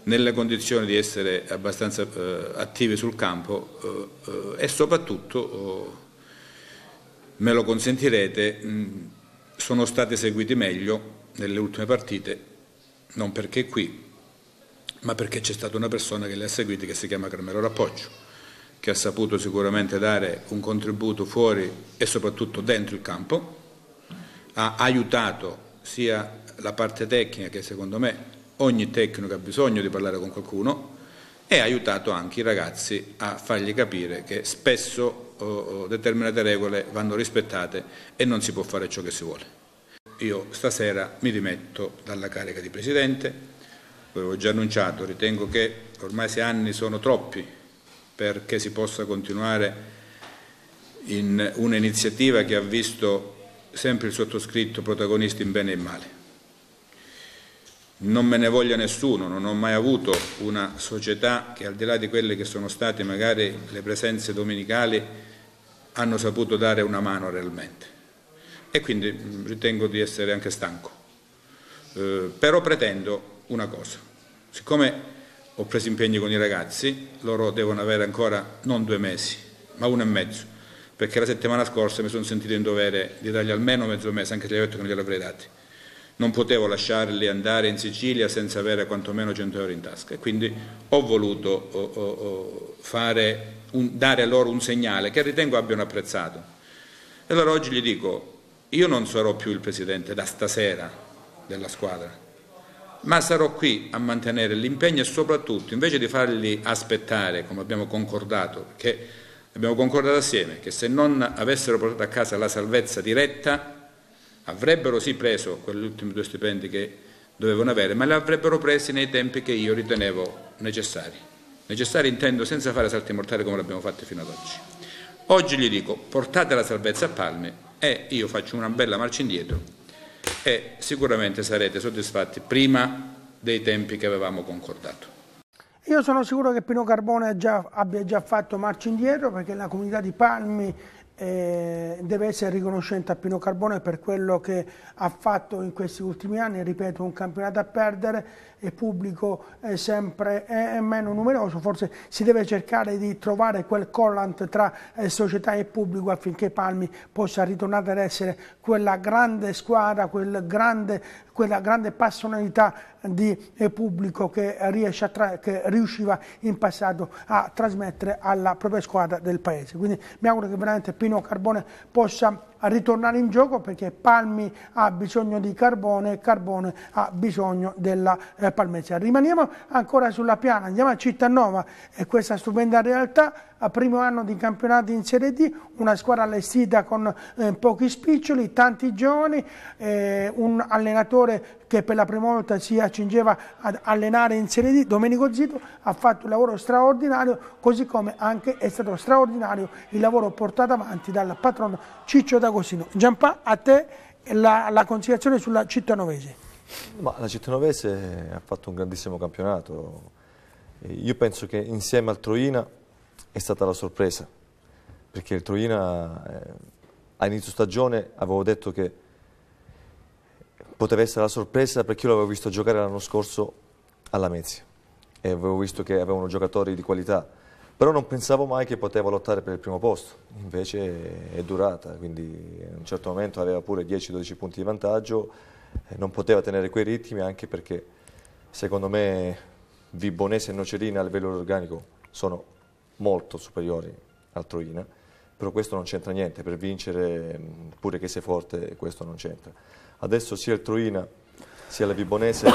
nelle condizioni di essere abbastanza eh, attivi sul campo eh, eh, e soprattutto, oh, me lo consentirete, mh, sono stati seguiti meglio nelle ultime partite, non perché qui, ma perché c'è stata una persona che le ha seguite che si chiama Carmelo Rappoggio che ha saputo sicuramente dare un contributo fuori e soprattutto dentro il campo, ha aiutato sia la parte tecnica che secondo me ogni tecnico ha bisogno di parlare con qualcuno e ha aiutato anche i ragazzi a fargli capire che spesso oh, oh determinate regole vanno rispettate e non si può fare ciò che si vuole. Io stasera mi rimetto dalla carica di Presidente, l'avevo già annunciato, ritengo che ormai sei anni sono troppi perché si possa continuare in un'iniziativa che ha visto sempre il sottoscritto protagonista in bene e in male. Non me ne voglia nessuno, non ho mai avuto una società che al di là di quelle che sono state magari le presenze domenicali hanno saputo dare una mano realmente e quindi ritengo di essere anche stanco. Eh, però pretendo una cosa, siccome ho preso impegni con i ragazzi, loro devono avere ancora non due mesi, ma uno e mezzo, perché la settimana scorsa mi sono sentito in dovere di dargli almeno mezzo mese, anche se gli ho detto che non glielo avrei dati. Non potevo lasciarli andare in Sicilia senza avere quantomeno 100 euro in tasca e quindi ho voluto o, o, o un, dare loro un segnale che ritengo abbiano apprezzato. E allora oggi gli dico, io non sarò più il presidente da stasera della squadra, ma sarò qui a mantenere l'impegno e soprattutto invece di farli aspettare, come abbiamo concordato, perché abbiamo concordato assieme che se non avessero portato a casa la salvezza diretta avrebbero sì preso quegli ultimi due stipendi che dovevano avere, ma li avrebbero presi nei tempi che io ritenevo necessari. Necessari intendo senza fare salti mortali come l'abbiamo fatto fino ad oggi. Oggi gli dico portate la salvezza a Palme e io faccio una bella marcia indietro e sicuramente sarete soddisfatti prima dei tempi che avevamo concordato. Io sono sicuro che Pino Carbone già, abbia già fatto marcia indietro perché la comunità di Palmi eh, deve essere riconoscente a Pino Carbone per quello che ha fatto in questi ultimi anni, ripeto un campionato a perdere e pubblico è sempre è, è meno numeroso, forse si deve cercare di trovare quel collant tra eh, società e pubblico affinché Palmi possa ritornare ad essere quella grande squadra, quel grande quella grande passionalità di eh, pubblico che, che, riusciva in passato a trasmettere alla propria squadra del paese. Quindi mi auguro che veramente Pino Carbone possa a ritornare in gioco perché Palmi ha bisogno di carbone e carbone ha bisogno della eh, palmezia. Rimaniamo ancora sulla piana, andiamo a Cittanova e questa stupenda realtà a primo anno di campionato in Serie D, una squadra allestita con eh, pochi spiccioli, tanti giovani, eh, un allenatore che per la prima volta si accingeva ad allenare in Serie D, Domenico Zito ha fatto un lavoro straordinario, così come anche è stato straordinario il lavoro portato avanti dal patrono Ciccio D'Agostino. Giampà, a te la, la considerazione sulla Cittanovese. Ma la Cittanovese ha fatto un grandissimo campionato. Io penso che insieme al Troina è stata la sorpresa, perché il Troina eh, a inizio stagione avevo detto che poteva essere la sorpresa perché io l'avevo visto giocare l'anno scorso alla Mezia e avevo visto che avevano giocatori di qualità, però non pensavo mai che poteva lottare per il primo posto, invece è durata, quindi in un certo momento aveva pure 10-12 punti di vantaggio, eh, non poteva tenere quei ritmi anche perché secondo me Vibonese e Nocerina a livello organico sono molto superiori al Troina però questo non c'entra niente, per vincere pure che sei forte questo non c'entra. Adesso sia il Troina sia la Vibonese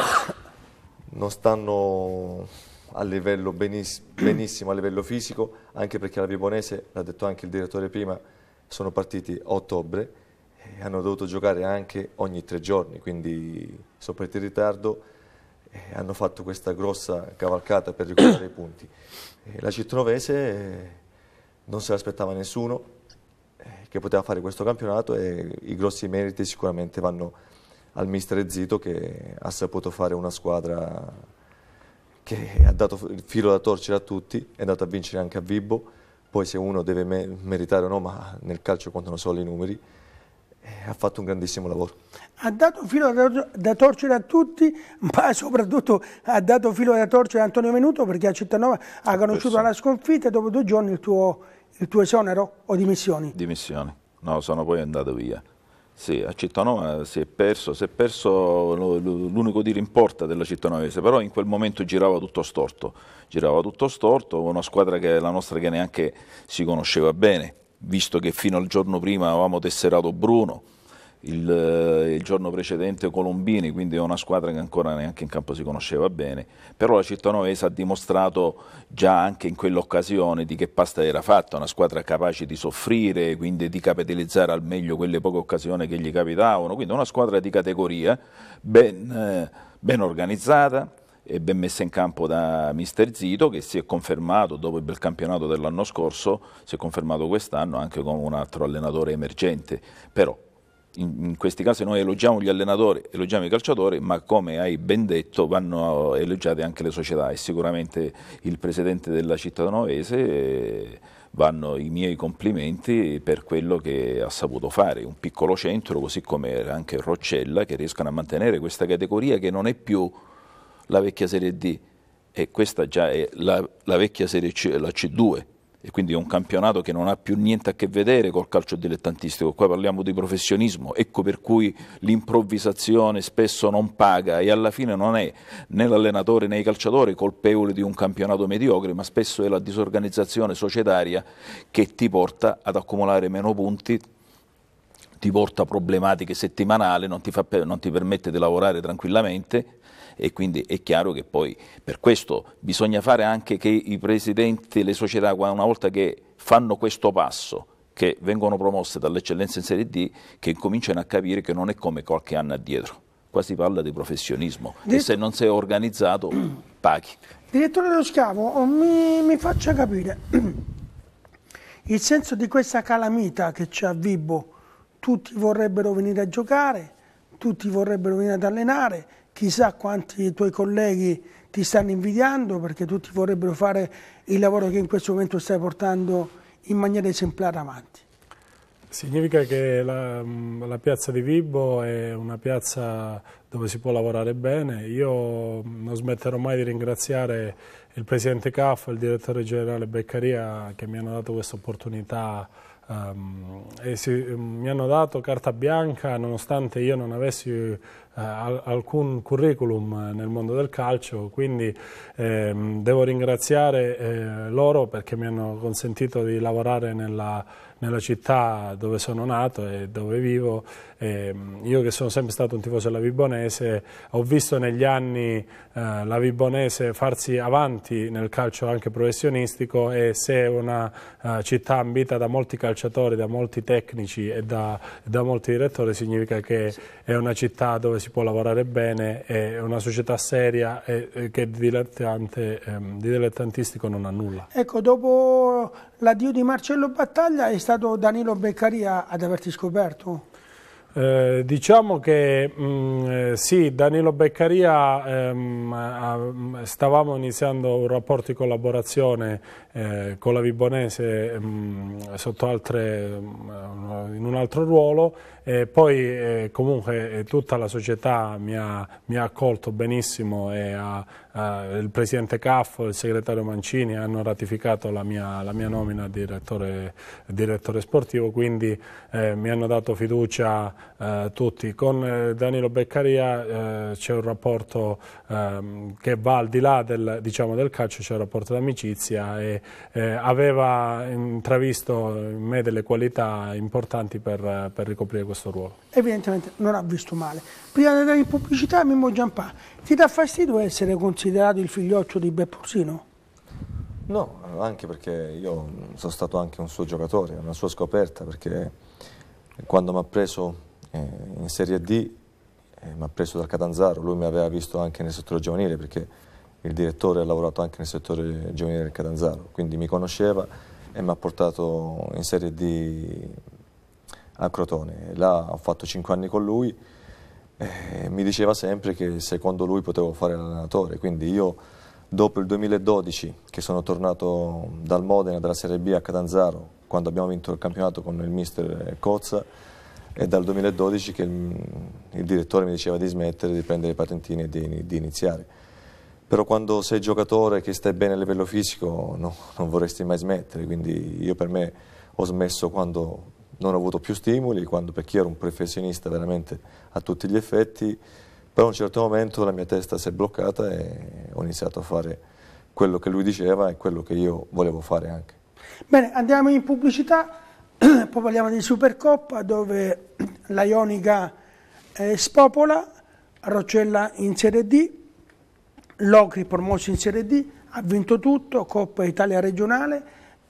non stanno a livello beniss benissimo a livello fisico, anche perché la Vibonese, l'ha detto anche il direttore prima, sono partiti a ottobre e hanno dovuto giocare anche ogni tre giorni, quindi sono partiti in ritardo e hanno fatto questa grossa cavalcata per recuperare i punti. E la Citronovese non se l'aspettava nessuno eh, che poteva fare questo campionato e i grossi meriti sicuramente vanno al mister Zito che ha saputo fare una squadra che ha dato il filo da torcere a tutti, è andato a vincere anche a Vibbo, poi se uno deve meritare o no, ma nel calcio contano solo i numeri, eh, ha fatto un grandissimo lavoro. Ha dato filo da, da, torcere a tutti, ma soprattutto ha dato filo da torcere a Antonio Venuto perché a Cittanova ha conosciuto la sconfitta e dopo due giorni il tuo, il tuo esonero o dimissioni? Dimissioni, no, sono poi andato via. Sì, a Cittanova si è perso, si è perso l'unico dire in porta della cittanovese, però in quel momento girava tutto storto, girava tutto storto, una squadra che la nostra che neanche si conosceva bene visto che fino al giorno prima avevamo tesserato Bruno, il, eh, il, giorno precedente Colombini, quindi è una squadra che ancora neanche in campo si conosceva bene, però la Cittanovese ha dimostrato già anche in quell'occasione di che pasta era fatta, una squadra capace di soffrire, quindi di capitalizzare al meglio quelle poche occasioni che gli capitavano, quindi una squadra di categoria ben, eh, ben organizzata, e ben messa in campo da mister Zito che si è confermato dopo il bel campionato dell'anno scorso, si è confermato quest'anno anche come un altro allenatore emergente, però in, in, questi casi noi elogiamo gli allenatori, elogiamo i calciatori, ma come hai ben detto vanno elogiate anche le società e sicuramente il presidente della città novese eh, vanno i miei complimenti per quello che ha saputo fare, un piccolo centro così come anche Roccella che riescono a mantenere questa categoria che non è più la vecchia Serie D e questa già è la, la vecchia Serie C, la C2 e quindi è un campionato che non ha più niente a che vedere col calcio dilettantistico, qua parliamo di professionismo, ecco per cui l'improvvisazione spesso non paga e alla fine non è né l'allenatore né i calciatori colpevoli di un campionato mediocre, ma spesso è la disorganizzazione societaria che ti porta ad accumulare meno punti ti porta a problematiche settimanali, non ti, fa, non ti permette di lavorare tranquillamente e quindi è chiaro che poi per questo bisogna fare anche che i presidenti, le società, una volta che fanno questo passo, che vengono promosse dall'eccellenza in Serie D, che incominciano a capire che non è come qualche anno addietro. Qua si parla di professionismo Direttore... e se non sei organizzato paghi. Direttore Lo Schiavo, oh, mi, mi faccia capire il senso di questa calamita che c'è a Vibo. Tutti vorrebbero venire a giocare, tutti vorrebbero venire ad allenare, chissà quanti tuoi colleghi ti stanno invidiando perché tutti vorrebbero fare il lavoro che in questo momento stai portando in maniera esemplare avanti. Significa che la, mm, la, piazza di Vibo è una piazza dove si può lavorare bene. Io mm, non smetterò mai di ringraziare il Presidente Caffo e il Direttore Generale Beccaria che mi hanno dato questa opportunità Um, e si, ehm, mi hanno dato carta bianca nonostante io non avessi uh, alcun curriculum nel mondo del calcio, quindi um, devo ringraziare eh, loro perché mi hanno consentito di lavorare nella, nella città dove sono nato e dove vivo eh, io che sono sempre stato un tifoso della Vibonese, ho visto negli anni eh, la Vibonese farsi avanti nel calcio anche professionistico e se è una eh, città ambita da molti calciatori, da molti tecnici e da, da molti direttori significa che è una città dove si può lavorare bene, è una società seria e, e che di, ehm, di dilettantistico non ha nulla. Ecco, dopo l'addio di Marcello Battaglia è stato Danilo Beccaria ad averti scoperto? Eh, diciamo che mh, mm, eh, sì, Danilo Beccaria ehm, mm, stavamo iniziando un rapporto di collaborazione eh, con la Vibonese mh, mm, altre, mh, in un altro ruolo eh, poi eh, comunque eh, tutta la società mi ha, mi ha accolto benissimo e ha, il Presidente Caffo e il Segretario Mancini hanno ratificato la mia, la mia nomina di direttore, direttore, sportivo, quindi eh, mi hanno dato fiducia eh, tutti. Con Danilo Beccaria c'è un rapporto ehm, che va al di là del, diciamo, del calcio, c'è un rapporto d'amicizia e aveva intravisto in me delle qualità importanti per, per ricoprire questo questo ruolo? Evidentemente non ha visto male. Prima di andare in pubblicità, Mimmo Giampà, ti dà fastidio essere considerato il figlioccio di Beppusino? No, anche perché io sono stato anche un suo giocatore, una sua scoperta, perché quando mi ha preso eh, in Serie D, eh, mi ha preso dal Catanzaro, lui mi aveva visto anche nel settore giovanile, perché il direttore ha lavorato anche nel settore giovanile del Catanzaro, quindi mi conosceva e mi ha portato in Serie D a Crotone. Là ho fatto 5 anni con lui e mi diceva sempre che secondo lui potevo fare l'allenatore, quindi io dopo il 2012 che sono tornato dal Modena, dalla Serie B a Catanzaro, quando abbiamo vinto il campionato con il mister Cozza, è dal 2012 che il, il direttore mi diceva di smettere, di prendere i patentini e di, di iniziare però quando sei giocatore che stai bene a livello fisico no, non vorresti mai smettere, quindi io per me ho smesso quando non ho avuto più stimoli, quando perché ero un professionista veramente a tutti gli effetti, però a un certo momento la mia testa si è bloccata e ho iniziato a fare quello che lui diceva e quello che io volevo fare anche. Bene, andiamo in pubblicità, poi parliamo di Supercoppa dove la Ionica eh, spopola, Rocella in Serie D, Locri promosso in Serie D, ha vinto tutto, Coppa Italia regionale,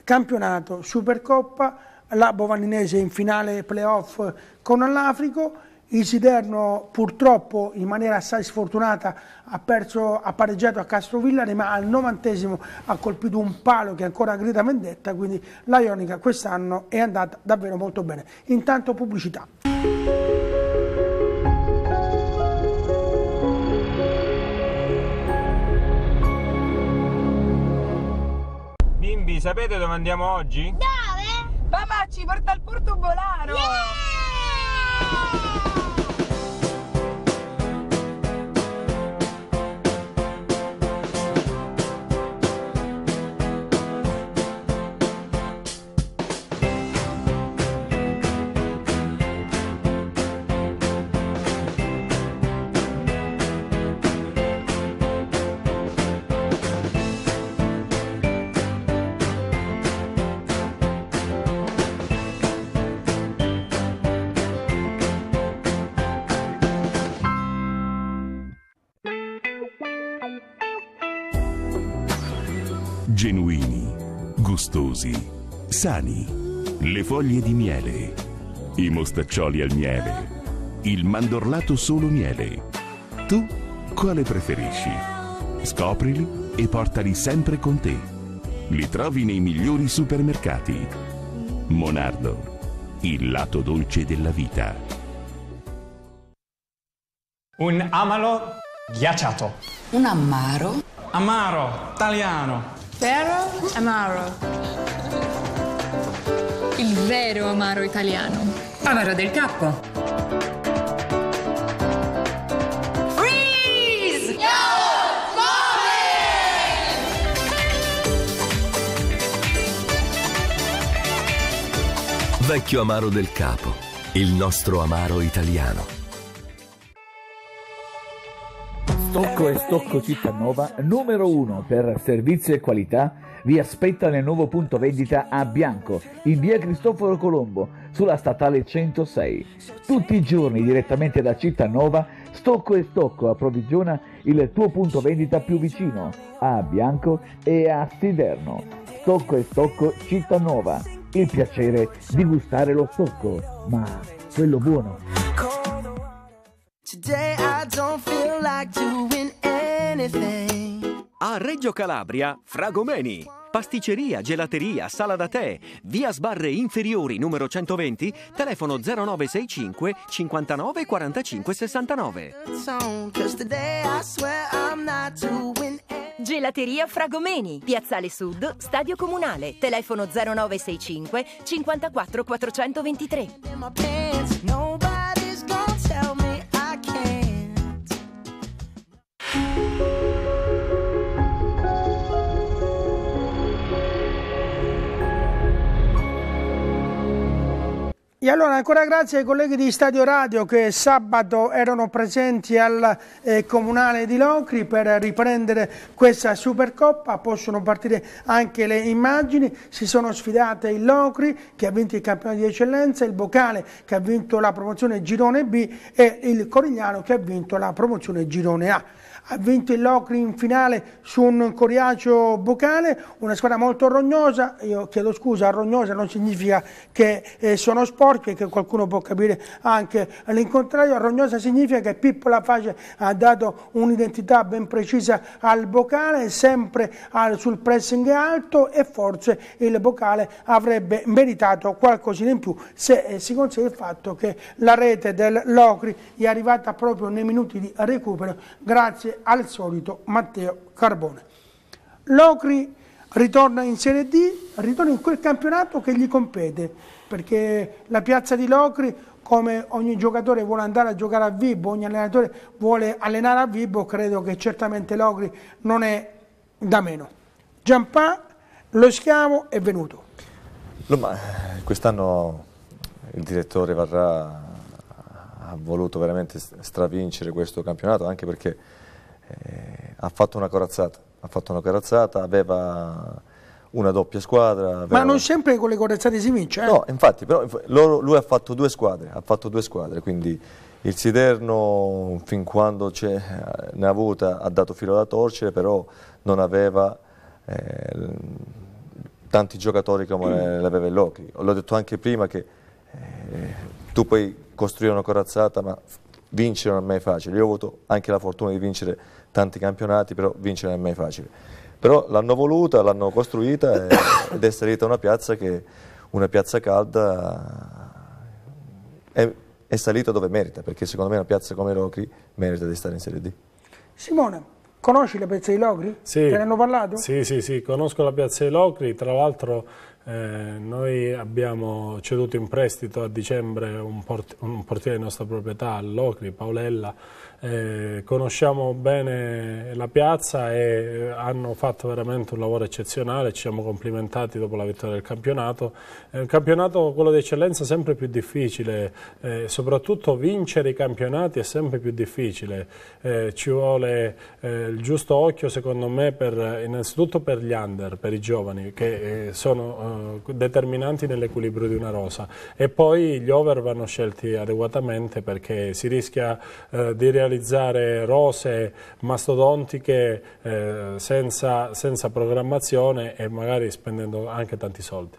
campionato, Supercoppa, la Bovaninese in finale playoff con l'Africo, il Siderno purtroppo in maniera assai sfortunata ha, perso, ha pareggiato a Castrovillari ma al novantesimo ha colpito un palo che ancora grida vendetta, quindi la Ionica quest'anno è andata davvero molto bene. Intanto pubblicità. Bimbi sapete dove andiamo oggi? No! Mamma ci porta al porto volaro! Yeah! gustosi, sani, le foglie di miele, i mostaccioli al miele, il mandorlato solo miele. Tu quale preferisci? Scoprili e portali sempre con te. Li trovi nei migliori supermercati. Monardo, il lato dolce della vita. Un amalo ghiacciato. Un amaro. Amaro, italiano. Vero amaro. Il vero amaro italiano. Amaro del capo. Freeze! Yo! Vecchio amaro del capo. Il nostro amaro italiano. Stocco e Stocco Cittanova, numero 1 per servizio e qualità, vi aspetta nel nuovo punto vendita a Bianco, in via Cristoforo Colombo, sulla statale 106. Tutti i giorni direttamente da Cittanova, Stocco e Stocco approvvigiona il tuo punto vendita più vicino, a Bianco e a Siderno. Stocco e Stocco Cittanova, il piacere di gustare lo stocco, ma quello buono. Today I don't feel like to a Reggio Calabria, Fragomeni. Pasticceria, gelateria, sala da tè, via Sbarre Inferiori numero 120, telefono 0965 59 45 69. Gelateria Fragomeni, Piazzale Sud, Stadio Comunale, telefono 0965 54 423. E allora ancora grazie ai colleghi di Stadio Radio che sabato erano presenti al eh, Comunale di Locri per riprendere questa Supercoppa, possono partire anche le immagini, si sono sfidate il Locri che ha vinto il campionato di eccellenza, il Bocale che ha vinto la promozione Girone B e il Corigliano che ha vinto la promozione Girone A ha vinto il Locri in finale su un coriaceo Bocale, una squadra molto rognosa, io chiedo scusa, rognosa non significa che eh, sono sporchi che qualcuno può capire anche l'incontrario, rognosa significa che Pippo La Face ha dato un'identità ben precisa al Bocale, sempre al, sul pressing alto e forse il Bocale avrebbe meritato qualcosina in più se eh, si considera il fatto che la rete del Locri è arrivata proprio nei minuti di recupero grazie al solito Matteo Carbone. Locri ritorna in Serie D, ritorna in quel campionato che gli compete, perché la piazza di Locri, come ogni giocatore vuole andare a giocare a Vibo, ogni allenatore vuole allenare a Vibo, credo che certamente Locri non è da meno. Giampà, lo schiamo, è venuto. Eh, quest'anno il direttore Varrà ha voluto veramente stravincere questo campionato, anche perché eh, ha fatto una corazzata, ha fatto una corazzata, aveva una doppia squadra. Aveva... Ma non sempre con le corazzate si vince, eh? No, infatti, però loro, lui ha fatto due squadre, ha fatto due squadre, quindi il Siderno fin quando eh, ne ha avuta ha dato filo da torcere, però non aveva eh, tanti giocatori come mm. aveva il Locri. L'ho detto anche prima che eh, tu puoi costruire una corazzata, ma vincere non è mai facile. Io ho avuto anche la fortuna di vincere tanti campionati, però vincere non è mai facile. Però l'hanno voluta, l'hanno costruita ed è salita una piazza che una piazza calda è, è salita dove merita, perché secondo me una piazza come Locri merita di stare in Serie D. Simone, conosci la piazza di Locri? Sì. Te ne hanno parlato? Sì, sì, sì, conosco la piazza di Locri, tra l'altro eh, noi abbiamo ceduto in prestito a dicembre un, port un portiere di nostra proprietà all'Ocri, Paolella, eh, conosciamo bene la piazza e eh, hanno fatto veramente un lavoro eccezionale, ci siamo complimentati dopo la vittoria del campionato. È un campionato, quello di eccellenza, sempre più difficile, eh, soprattutto vincere i campionati è sempre più difficile. Eh, ci vuole eh, il giusto occhio, secondo me, per, innanzitutto per gli under, per i giovani, che eh, sono determinanti nell'equilibrio di una rosa. E poi gli over vanno scelti adeguatamente perché si rischia di realizzare realizzare rose mastodontiche eh, senza, senza, programmazione e magari spendendo anche tanti soldi.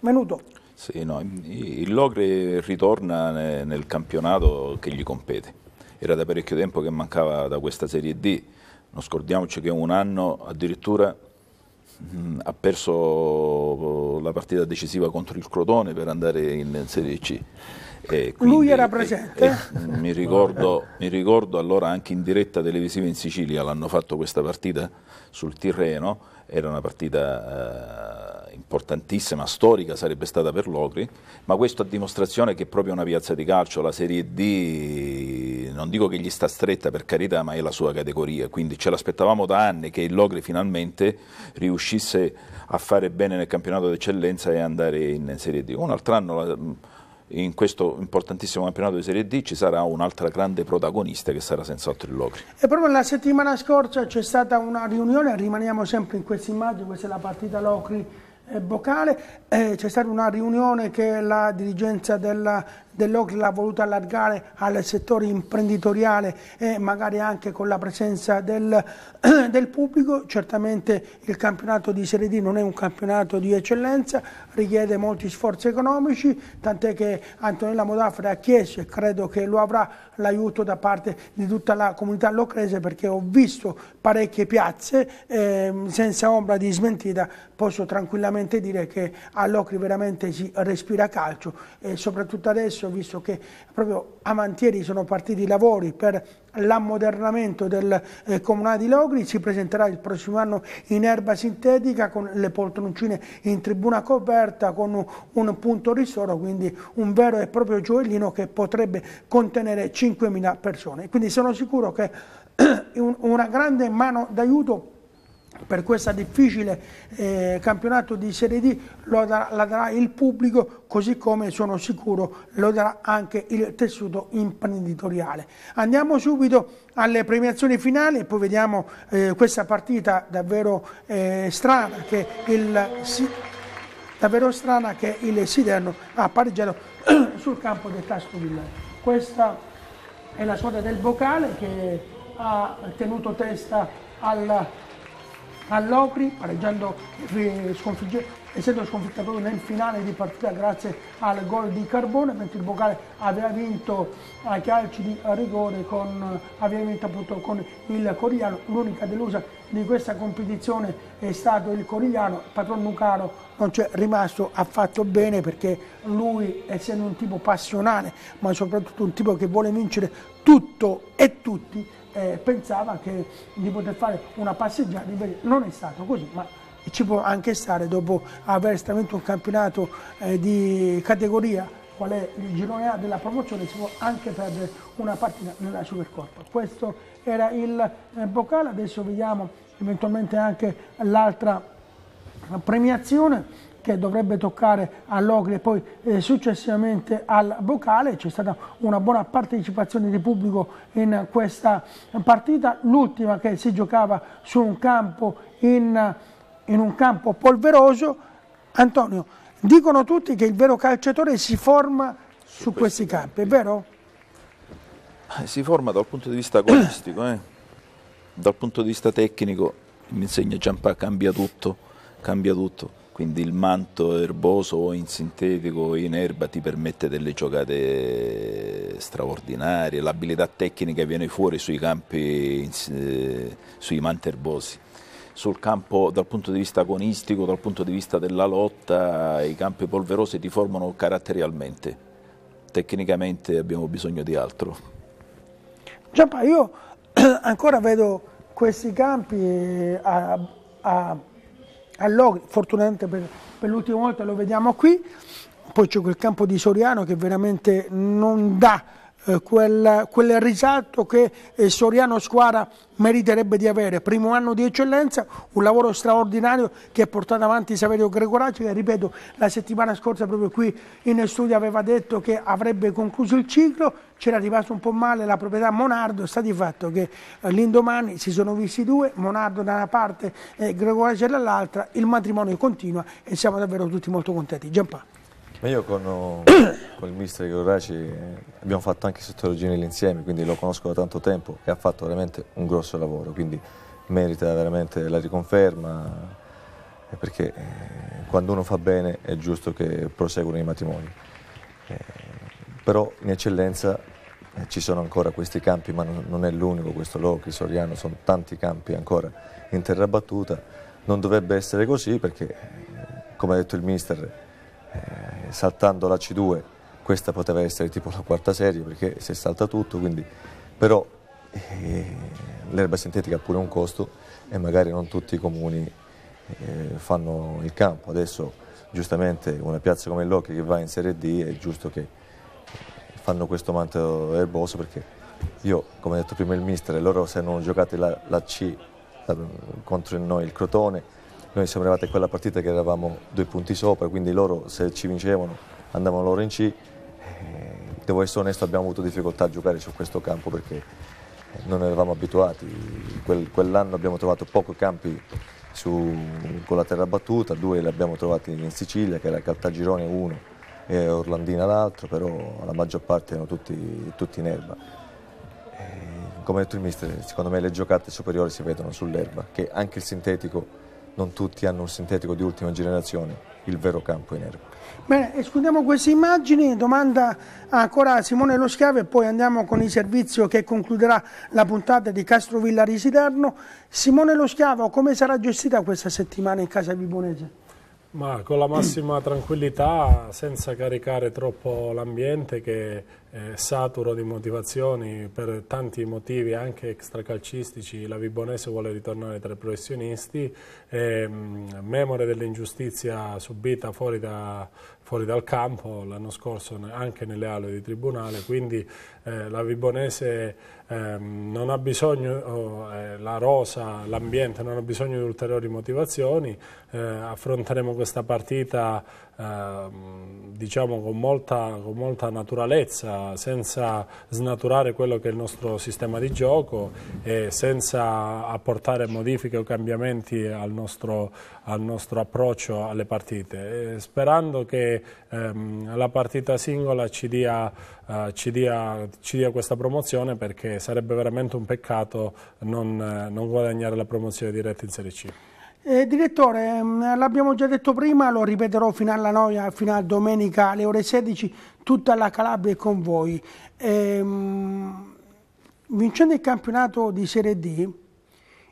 Menuto. Sì, no, il Logre ritorna nel campionato che gli compete. Era da parecchio tempo che mancava da questa Serie D. Non scordiamoci che un anno addirittura mh, mm, ha perso oh, la partita decisiva contro il Crotone per andare in Serie C. E quindi, Lui era presente. E, e, eh, mi, ricordo, mi, ricordo, allora anche in diretta televisiva in Sicilia l'hanno fatto questa partita sul Tirreno, era una partita eh, importantissima, storica sarebbe stata per Logri, ma questo a dimostrazione che proprio una piazza di calcio, la Serie D, non dico che gli sta stretta per carità, ma è la sua categoria, quindi ce l'aspettavamo da anni che il Logri finalmente riuscisse a fare bene nel campionato d'eccellenza e andare in Serie D. Un altro anno... La, in questo importantissimo campionato di Serie D ci sarà un'altra grande protagonista che sarà senz'altro il Locri. E proprio la settimana scorsa c'è stata una riunione, rimaniamo sempre in questa immagine, questa è la partita Locri Boccale, eh, c'è stata una riunione che la dirigenza della dell'OCL l'ha voluta allargare al settore imprenditoriale e magari anche con la presenza del, del pubblico, certamente il campionato di Serie D non è un campionato di eccellenza, richiede molti sforzi economici, tant'è che Antonella Modafre ha chiesto e credo che lo avrà l'aiuto da parte di tutta la comunità locrese perché ho visto parecchie piazze, eh, senza ombra di smentita posso tranquillamente dire che all'Ocri veramente si respira calcio e soprattutto adesso adesso, visto che proprio a Mantieri sono partiti i lavori per l'ammodernamento del eh, Comunale di Logri, si presenterà il prossimo anno in erba sintetica con le poltroncine in tribuna coperta, con un, un punto ristoro, quindi un vero e proprio gioiellino che potrebbe contenere 5.000 persone. Quindi sono sicuro che una grande mano d'aiuto per questo difficile eh, campionato di Serie D lo darà, la darà il pubblico così come sono sicuro lo darà anche il tessuto imprenditoriale. Andiamo subito alle premiazioni finali e poi vediamo eh, questa partita davvero eh, strana che il... Si davvero strana che il Siderno ha pareggiato sul campo del Tascovilla. Questa è la squadra del Vocale che ha tenuto testa al all'Ocri, pareggiando, essendo sconfittato nel finale di partita grazie al gol di Carbone, mentre il Bocale aveva vinto a calci di rigore con, aveva vinto appunto con il Corigliano, l'unica delusa di questa competizione è stato il Corigliano, patron Nucaro non c'è rimasto affatto bene perché lui essendo un tipo passionale ma soprattutto un tipo che vuole vincere tutto e tutti eh, pensava che, di poter fare una passeggiata, non è stato così, ma ci può anche stare dopo aver stabilito un campionato eh, di categoria qual è il girone A della promozione, si può anche perdere una partita nella Supercoppa. Questo era il eh, boccale, adesso vediamo eventualmente anche l'altra premiazione che dovrebbe toccare all'Ocri e poi eh, successivamente al Vocale. C'è stata una buona partecipazione di pubblico in questa partita, l'ultima che si giocava su un campo in, in un campo polveroso. Antonio, dicono tutti che il vero calciatore si forma su, su questi, questi campi, campi, è vero? Eh, si forma dal punto di vista agonistico, eh? dal punto di vista tecnico mi insegna Giampà, cambia tutto, cambia tutto quindi il manto erboso o in sintetico o in erba ti permette delle giocate straordinarie, l'abilità tecnica viene fuori sui campi, eh, sui manti erbosi. Sul campo dal punto di vista agonistico, dal punto di vista della lotta, i campi polverosi ti formano caratterialmente, tecnicamente abbiamo bisogno di altro. Giampa, io ancora vedo questi campi eh, a, a allora fortunatamente per, per l'ultima volta lo vediamo qui, poi c'è quel campo di Soriano che veramente non dà eh, quel, quel, risalto che eh, Soriano Squara meriterebbe di avere. Primo anno di eccellenza, un lavoro straordinario che ha portato avanti Saverio Gregoraci che ripeto la settimana scorsa proprio qui in studio aveva detto che avrebbe concluso il ciclo, c'era arrivato un po' male la proprietà Monardo, sta di fatto che eh, l'indomani si sono visti due, Monardo da una parte e Gregoraci dall'altra, il matrimonio continua e siamo davvero tutti molto contenti. Giampaolo. Ma io con, con il mister Goraci eh, abbiamo fatto anche sotto Roginelli insieme, quindi lo conosco da tanto tempo e ha fatto veramente un grosso lavoro, quindi merita veramente la riconferma eh, perché eh, quando uno fa bene è giusto che proseguano i matrimoni. Eh, però in eccellenza eh, ci sono ancora questi campi, ma non, non è l'unico, questo Loki, Soriano, sono tanti campi ancora in terra battuta. Non dovrebbe essere così perché, come ha detto il mister, eh, saltando la C2 questa poteva essere tipo la quarta serie perché si salta tutto, quindi, però eh, l'erba sintetica ha pure un costo e magari non tutti i comuni eh, fanno il campo. Adesso giustamente una piazza come il Locri che va in Serie D è giusto che eh, fanno questo manto erboso perché io, come ha detto prima il mister, loro se non giocate la, la C la, contro noi il Crotone noi siamo arrivati a quella partita che eravamo due punti sopra, quindi loro se ci vincevano andavano loro in C. Eh, devo essere onesto, abbiamo avuto difficoltà a giocare su questo campo perché eh, non eravamo abituati. quell'anno abbiamo trovato pochi campi su, con la terra battuta, due li abbiamo trovati in Sicilia, che era Caltagirone uno e Orlandina l'altro, però la maggior parte erano tutti, tutti in erba. Eh, come ha detto il mister, secondo me le giocate superiori si vedono sull'erba, che anche il sintetico non tutti hanno un sintetico di ultima generazione, il vero campo in erba. Bene, escludiamo queste immagini, domanda ancora a Simone Lo Schiave e poi andiamo con il servizio che concluderà la puntata di Castrovilla Risiderno. Simone Lo Schiavo, come sarà gestita questa settimana in casa Vibonese? Ma con la massima tranquillità, senza caricare troppo l'ambiente che eh, saturo di motivazioni per tanti motivi anche extracalcistici, la Vibonese vuole ritornare tra i professionisti, eh, memore dell'ingiustizia subita fuori, da, fuori dal campo l'anno scorso anche nelle aule di tribunale, quindi eh, la Vibonese ehm, non ha bisogno, oh, la rosa, l'ambiente non ha bisogno di ulteriori motivazioni, eh, affronteremo questa partita Ehm, diciamo con molta, con molta, naturalezza, senza snaturare quello che è il nostro sistema di gioco e senza apportare modifiche o cambiamenti al nostro, al nostro approccio alle partite, sperando che ehm, la partita singola ci dia, eh, ci, dia, ci dia, questa promozione perché sarebbe veramente un peccato non, eh, non guadagnare la promozione diretta in Serie C. Eh, direttore, ehm, l'abbiamo già detto prima, lo ripeterò fino alla noia, fino a domenica alle ore 16, tutta la Calabria è con voi. Eh, vincendo il campionato di Serie D,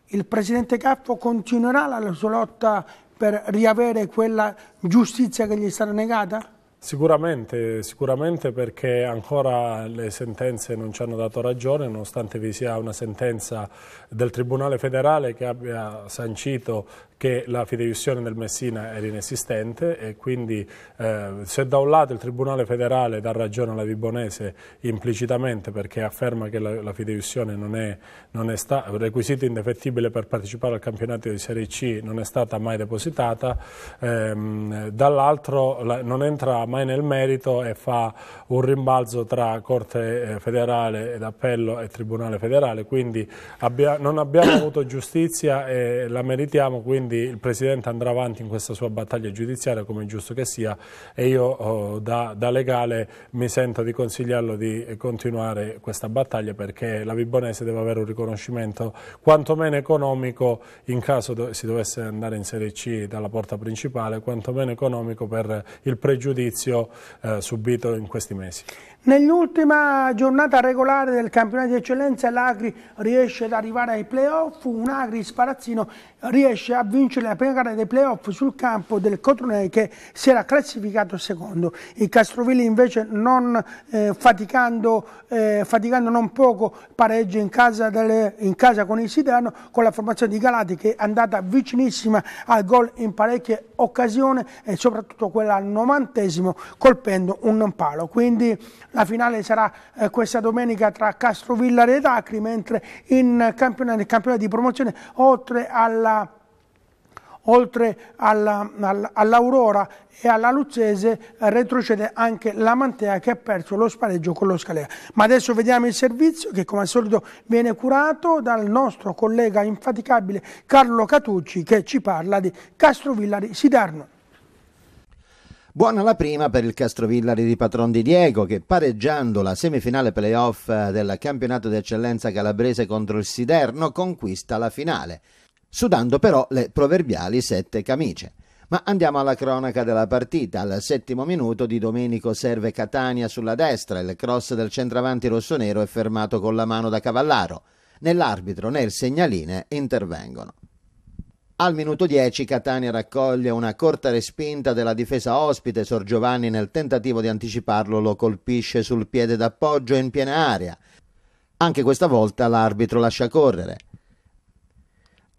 il presidente Caffo continuerà la sua lotta per riavere quella giustizia che gli è stata negata? Sicuramente, sicuramente perché ancora le sentenze non ci hanno dato ragione, nonostante vi sia una sentenza del Tribunale federale che abbia sancito che la fideiussione del Messina era inesistente e quindi eh, se da un lato il Tribunale federale dà ragione alla Vibonese implicitamente perché afferma che la, la fideiussione non è, non è sta, requisito indefettibile per partecipare al campionato di Serie C non è stata mai depositata, ehm, dall'altro non entra mai nel merito e fa un rimbalzo tra Corte eh, federale d'appello e Tribunale federale, quindi abbia, non abbiamo avuto giustizia e la meritiamo, quindi quindi il Presidente andrà avanti in questa sua battaglia giudiziaria come è giusto che sia e io oh, da, da legale mi sento di consigliarlo di continuare questa battaglia perché la Vibonese deve avere un riconoscimento quantomeno economico in caso do, si dovesse andare in Serie C dalla porta principale, quantomeno economico per il pregiudizio eh, subito in questi mesi. Nell'ultima giornata regolare del campionato di eccellenza l'Agri riesce ad arrivare ai playoff, un Agri Sparazzino riesce a vincere vincere la prima gara dei playoff sul campo del Cotronei che si era classificato secondo. Il Castrovilli invece non eh, faticando, eh, faticando, non poco pareggio in casa, delle, in casa con il Sidano con la formazione di Galati che è andata vicinissima al gol in parecchie occasioni e soprattutto quella al novantesimo colpendo un non palo. Quindi la finale sarà eh, questa domenica tra Castrovillare e Acri mentre in campionato, campionato di promozione oltre alla oltre all'Aurora e alla Luzzese eh, retrocede anche la Mantea che ha perso lo spareggio con lo Scalea. Ma adesso vediamo il servizio che come al solito viene curato dal nostro collega infaticabile Carlo Catucci che ci parla di Castrovillari Sidarno. Buona la prima per il Castrovillari di Patron di Diego che pareggiando la semifinale playoff eh, del campionato d'eccellenza calabrese contro il Siderno conquista la finale sudando però le proverbiali sette camicie. Ma andiamo alla cronaca della partita. Al settimo minuto di Domenico serve Catania sulla destra. Il cross del centravanti rossonero è fermato con la mano da Cavallaro. Nell'arbitro, il segnaline, intervengono. Al minuto 10 Catania raccoglie una corta respinta della difesa ospite, Sor Giovanni nel tentativo di anticiparlo lo colpisce sul piede d'appoggio in piena area. Anche questa volta l'arbitro lascia correre.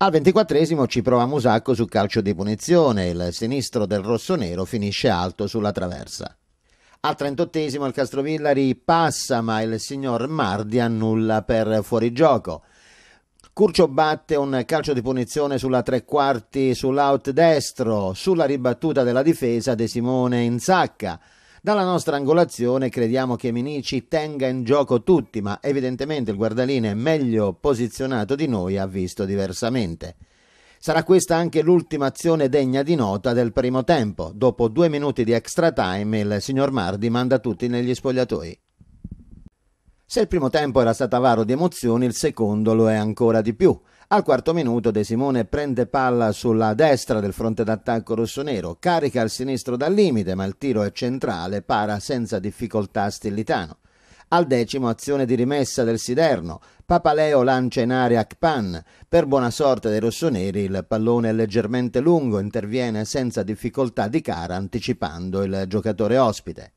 Al ventiquattresimo ci prova Musacco su calcio di punizione, il sinistro del rossonero finisce alto sulla traversa. Al 38esimo il Castrovillari passa, ma il signor Mardi annulla per fuorigioco. Curcio batte un calcio di punizione sulla tre quarti sull'out destro, sulla ribattuta della difesa De Simone in sacca. Dalla nostra angolazione crediamo che Minici tenga in gioco tutti, ma evidentemente il guardaline meglio posizionato di noi ha visto diversamente. Sarà questa anche l'ultima azione degna di nota del primo tempo. Dopo due minuti di extra time il signor Mardi manda tutti negli spogliatoi. Se il primo tempo era stato avaro di emozioni, il secondo lo è ancora di più. Al quarto minuto De Simone prende palla sulla destra del fronte d'attacco rossonero, carica al sinistro dal limite, ma il tiro è centrale, para senza difficoltà Stillitano. Al decimo azione di rimessa del Siderno, Papaleo lancia in aria Akpan. Per buona sorte dei rossoneri il pallone è leggermente lungo, interviene senza difficoltà di cara anticipando il giocatore ospite.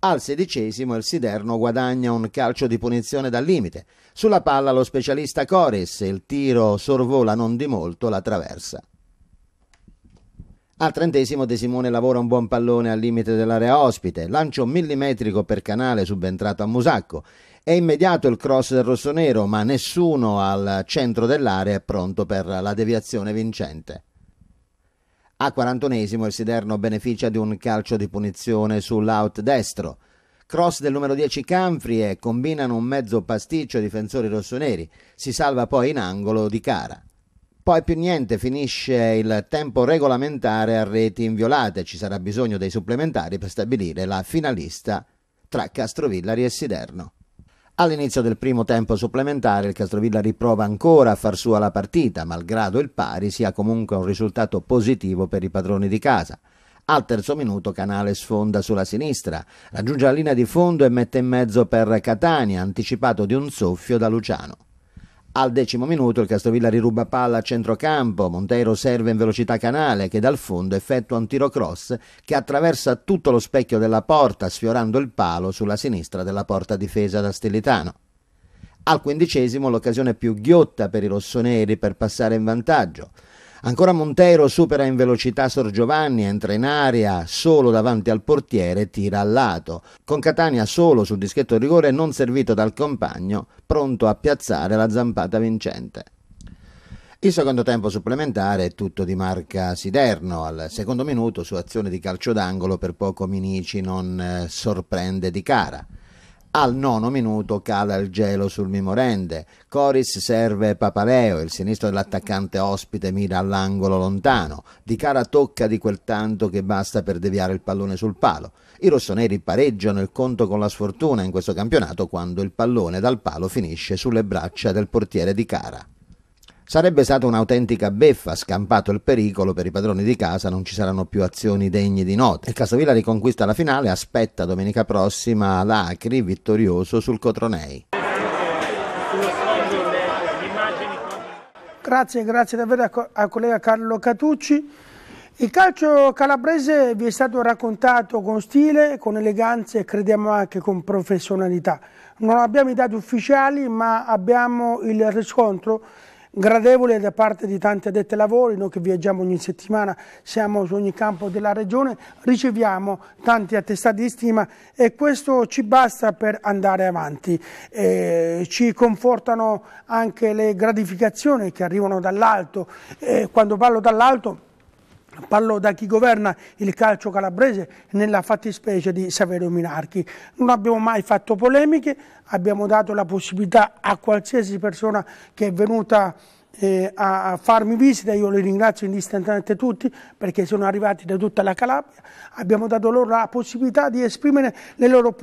Al sedicesimo il Siderno guadagna un calcio di punizione dal limite. Sulla palla lo specialista Coris, il tiro sorvola non di molto la traversa. Al trentesimo De Simone lavora un buon pallone al limite dell'area ospite, lancio millimetrico per canale subentrato a Musacco. È immediato il cross del rossonero, ma nessuno al centro dell'area è pronto per la deviazione vincente. A 41esimo il Siderno beneficia di un calcio di punizione sull'out destro. Cross del numero 10 Canfri e combinano un mezzo pasticcio ai difensori rossoneri. Si salva poi in angolo di cara. Poi più niente, finisce il tempo regolamentare a reti inviolate. Ci sarà bisogno dei supplementari per stabilire la finalista tra Castrovillari e Siderno. All'inizio del primo tempo supplementare il Castrovilla riprova ancora a far sua la partita, malgrado il pari sia comunque un risultato positivo per i padroni di casa. Al terzo minuto Canale sfonda sulla sinistra, raggiunge la linea di fondo e mette in mezzo per Catania, anticipato di un soffio da Luciano. Al decimo minuto il Castrovilla riruba palla a centrocampo, Monteiro serve in velocità canale che dal fondo effettua un tiro cross che attraversa tutto lo specchio della porta sfiorando il palo sulla sinistra della porta difesa da Stilitano. Al quindicesimo l'occasione più ghiotta per i rossoneri per passare in vantaggio. Ancora Montero supera in velocità Sor Giovanni, entra in area solo davanti al portiere tira al lato, con Catania solo sul dischetto rigore non servito dal compagno, pronto a piazzare la zampata vincente. Il secondo tempo supplementare è tutto di marca Siderno. Al secondo minuto, su azione di calcio d'angolo, per poco Minici non eh, sorprende di cara. Al nono minuto cala il gelo sul mimorende. Coris serve Papaleo, il sinistro dell'attaccante ospite mira all'angolo lontano. Di cara tocca di quel tanto che basta per deviare il pallone sul palo. I rossoneri pareggiano il conto con la sfortuna in questo campionato quando il pallone dal palo finisce sulle braccia del portiere di cara. Sarebbe stata un'autentica beffa, scampato il pericolo per i padroni di casa, non ci saranno più azioni degne di nota. Il Casavilla riconquista la finale, aspetta domenica prossima l'Acri vittorioso sul Cotronei. Grazie, grazie davvero al collega Carlo Catucci. Il calcio calabrese vi è stato raccontato con stile, con eleganza e crediamo anche con professionalità. Non abbiamo i dati ufficiali ma abbiamo il riscontro gradevole da parte di tanti addetti ai lavori, noi che viaggiamo ogni settimana, siamo su ogni campo della regione, riceviamo tanti attestati di stima e questo ci basta per andare avanti. Eh, ci confortano anche le gratificazioni che arrivano dall'alto, e quando parlo dall'alto Parlo da chi governa il calcio calabrese nella fattispecie di Saverio Minarchi. Non abbiamo mai fatto polemiche, abbiamo dato la possibilità a qualsiasi persona che è venuta eh, a farmi visita, io li ringrazio indistintamente tutti perché sono arrivati da tutta la Calabria, abbiamo dato loro la possibilità di esprimere le loro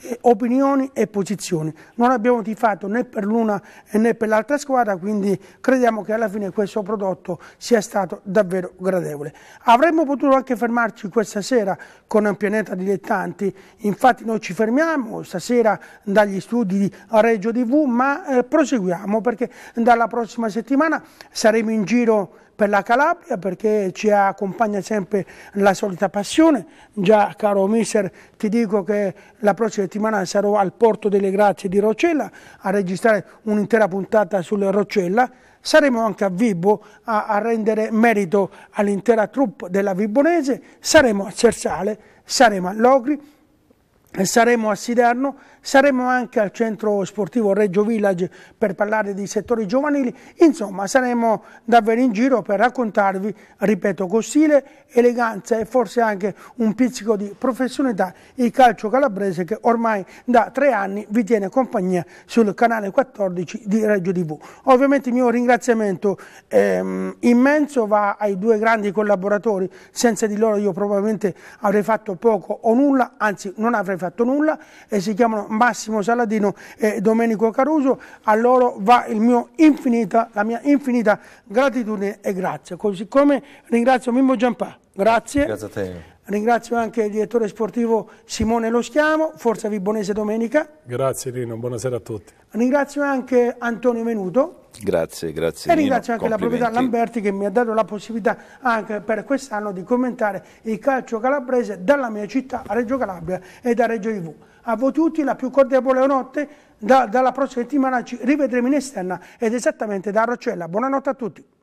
eh, opinioni e posizioni, non abbiamo tifato né per l'una eh, né per l'altra squadra, quindi crediamo che alla fine questo prodotto sia stato davvero gradevole. Avremmo potuto anche fermarci questa sera con un pianeta dilettanti, infatti noi ci fermiamo stasera dagli studi di Reggio TV, ma eh, proseguiamo perché dalla prossima settimana settimana saremo in giro per la Calabria perché ci accompagna sempre la solita passione. Già caro mister ti dico che la prossima settimana sarò al Porto delle Grazie di Rocella a registrare un'intera puntata sul Rocella. Saremo anche a Vibo a, a rendere merito all'intera troupe della Vibonese, saremo a Cersale, saremo a Logri, saremo a Siderno, Saremo anche al centro sportivo Reggio Village per parlare di settori giovanili, insomma saremo davvero in giro per raccontarvi, ripeto, con stile, eleganza e forse anche un pizzico di professionalità il calcio calabrese che ormai da tre anni vi tiene compagnia sul canale 14 di Reggio TV. Ovviamente il mio ringraziamento ehm, immenso va ai due grandi collaboratori, senza di loro io probabilmente avrei fatto poco o nulla, anzi non avrei fatto nulla, e si chiamano Massimo Saladino e Domenico Caruso, a loro va infinita, la mia infinita gratitudine e grazie. Così come ringrazio Mimmo Giampà, grazie. Grazie a te. Ringrazio anche il direttore sportivo Simone Lo Schiamo, Forza Vibonese Domenica. Grazie Rino, buonasera a tutti. Ringrazio anche Antonio Venuto. Grazie, grazie. E ringrazio Nino. anche la proprietà Lamberti che mi ha dato la possibilità anche per quest'anno di commentare il calcio calabrese dalla mia città Reggio Calabria e da Reggio Ivu a voi tutti la più cordiale notte, da, dalla prossima settimana ci rivedremo in esterna ed esattamente da Roccella. Buonanotte a tutti.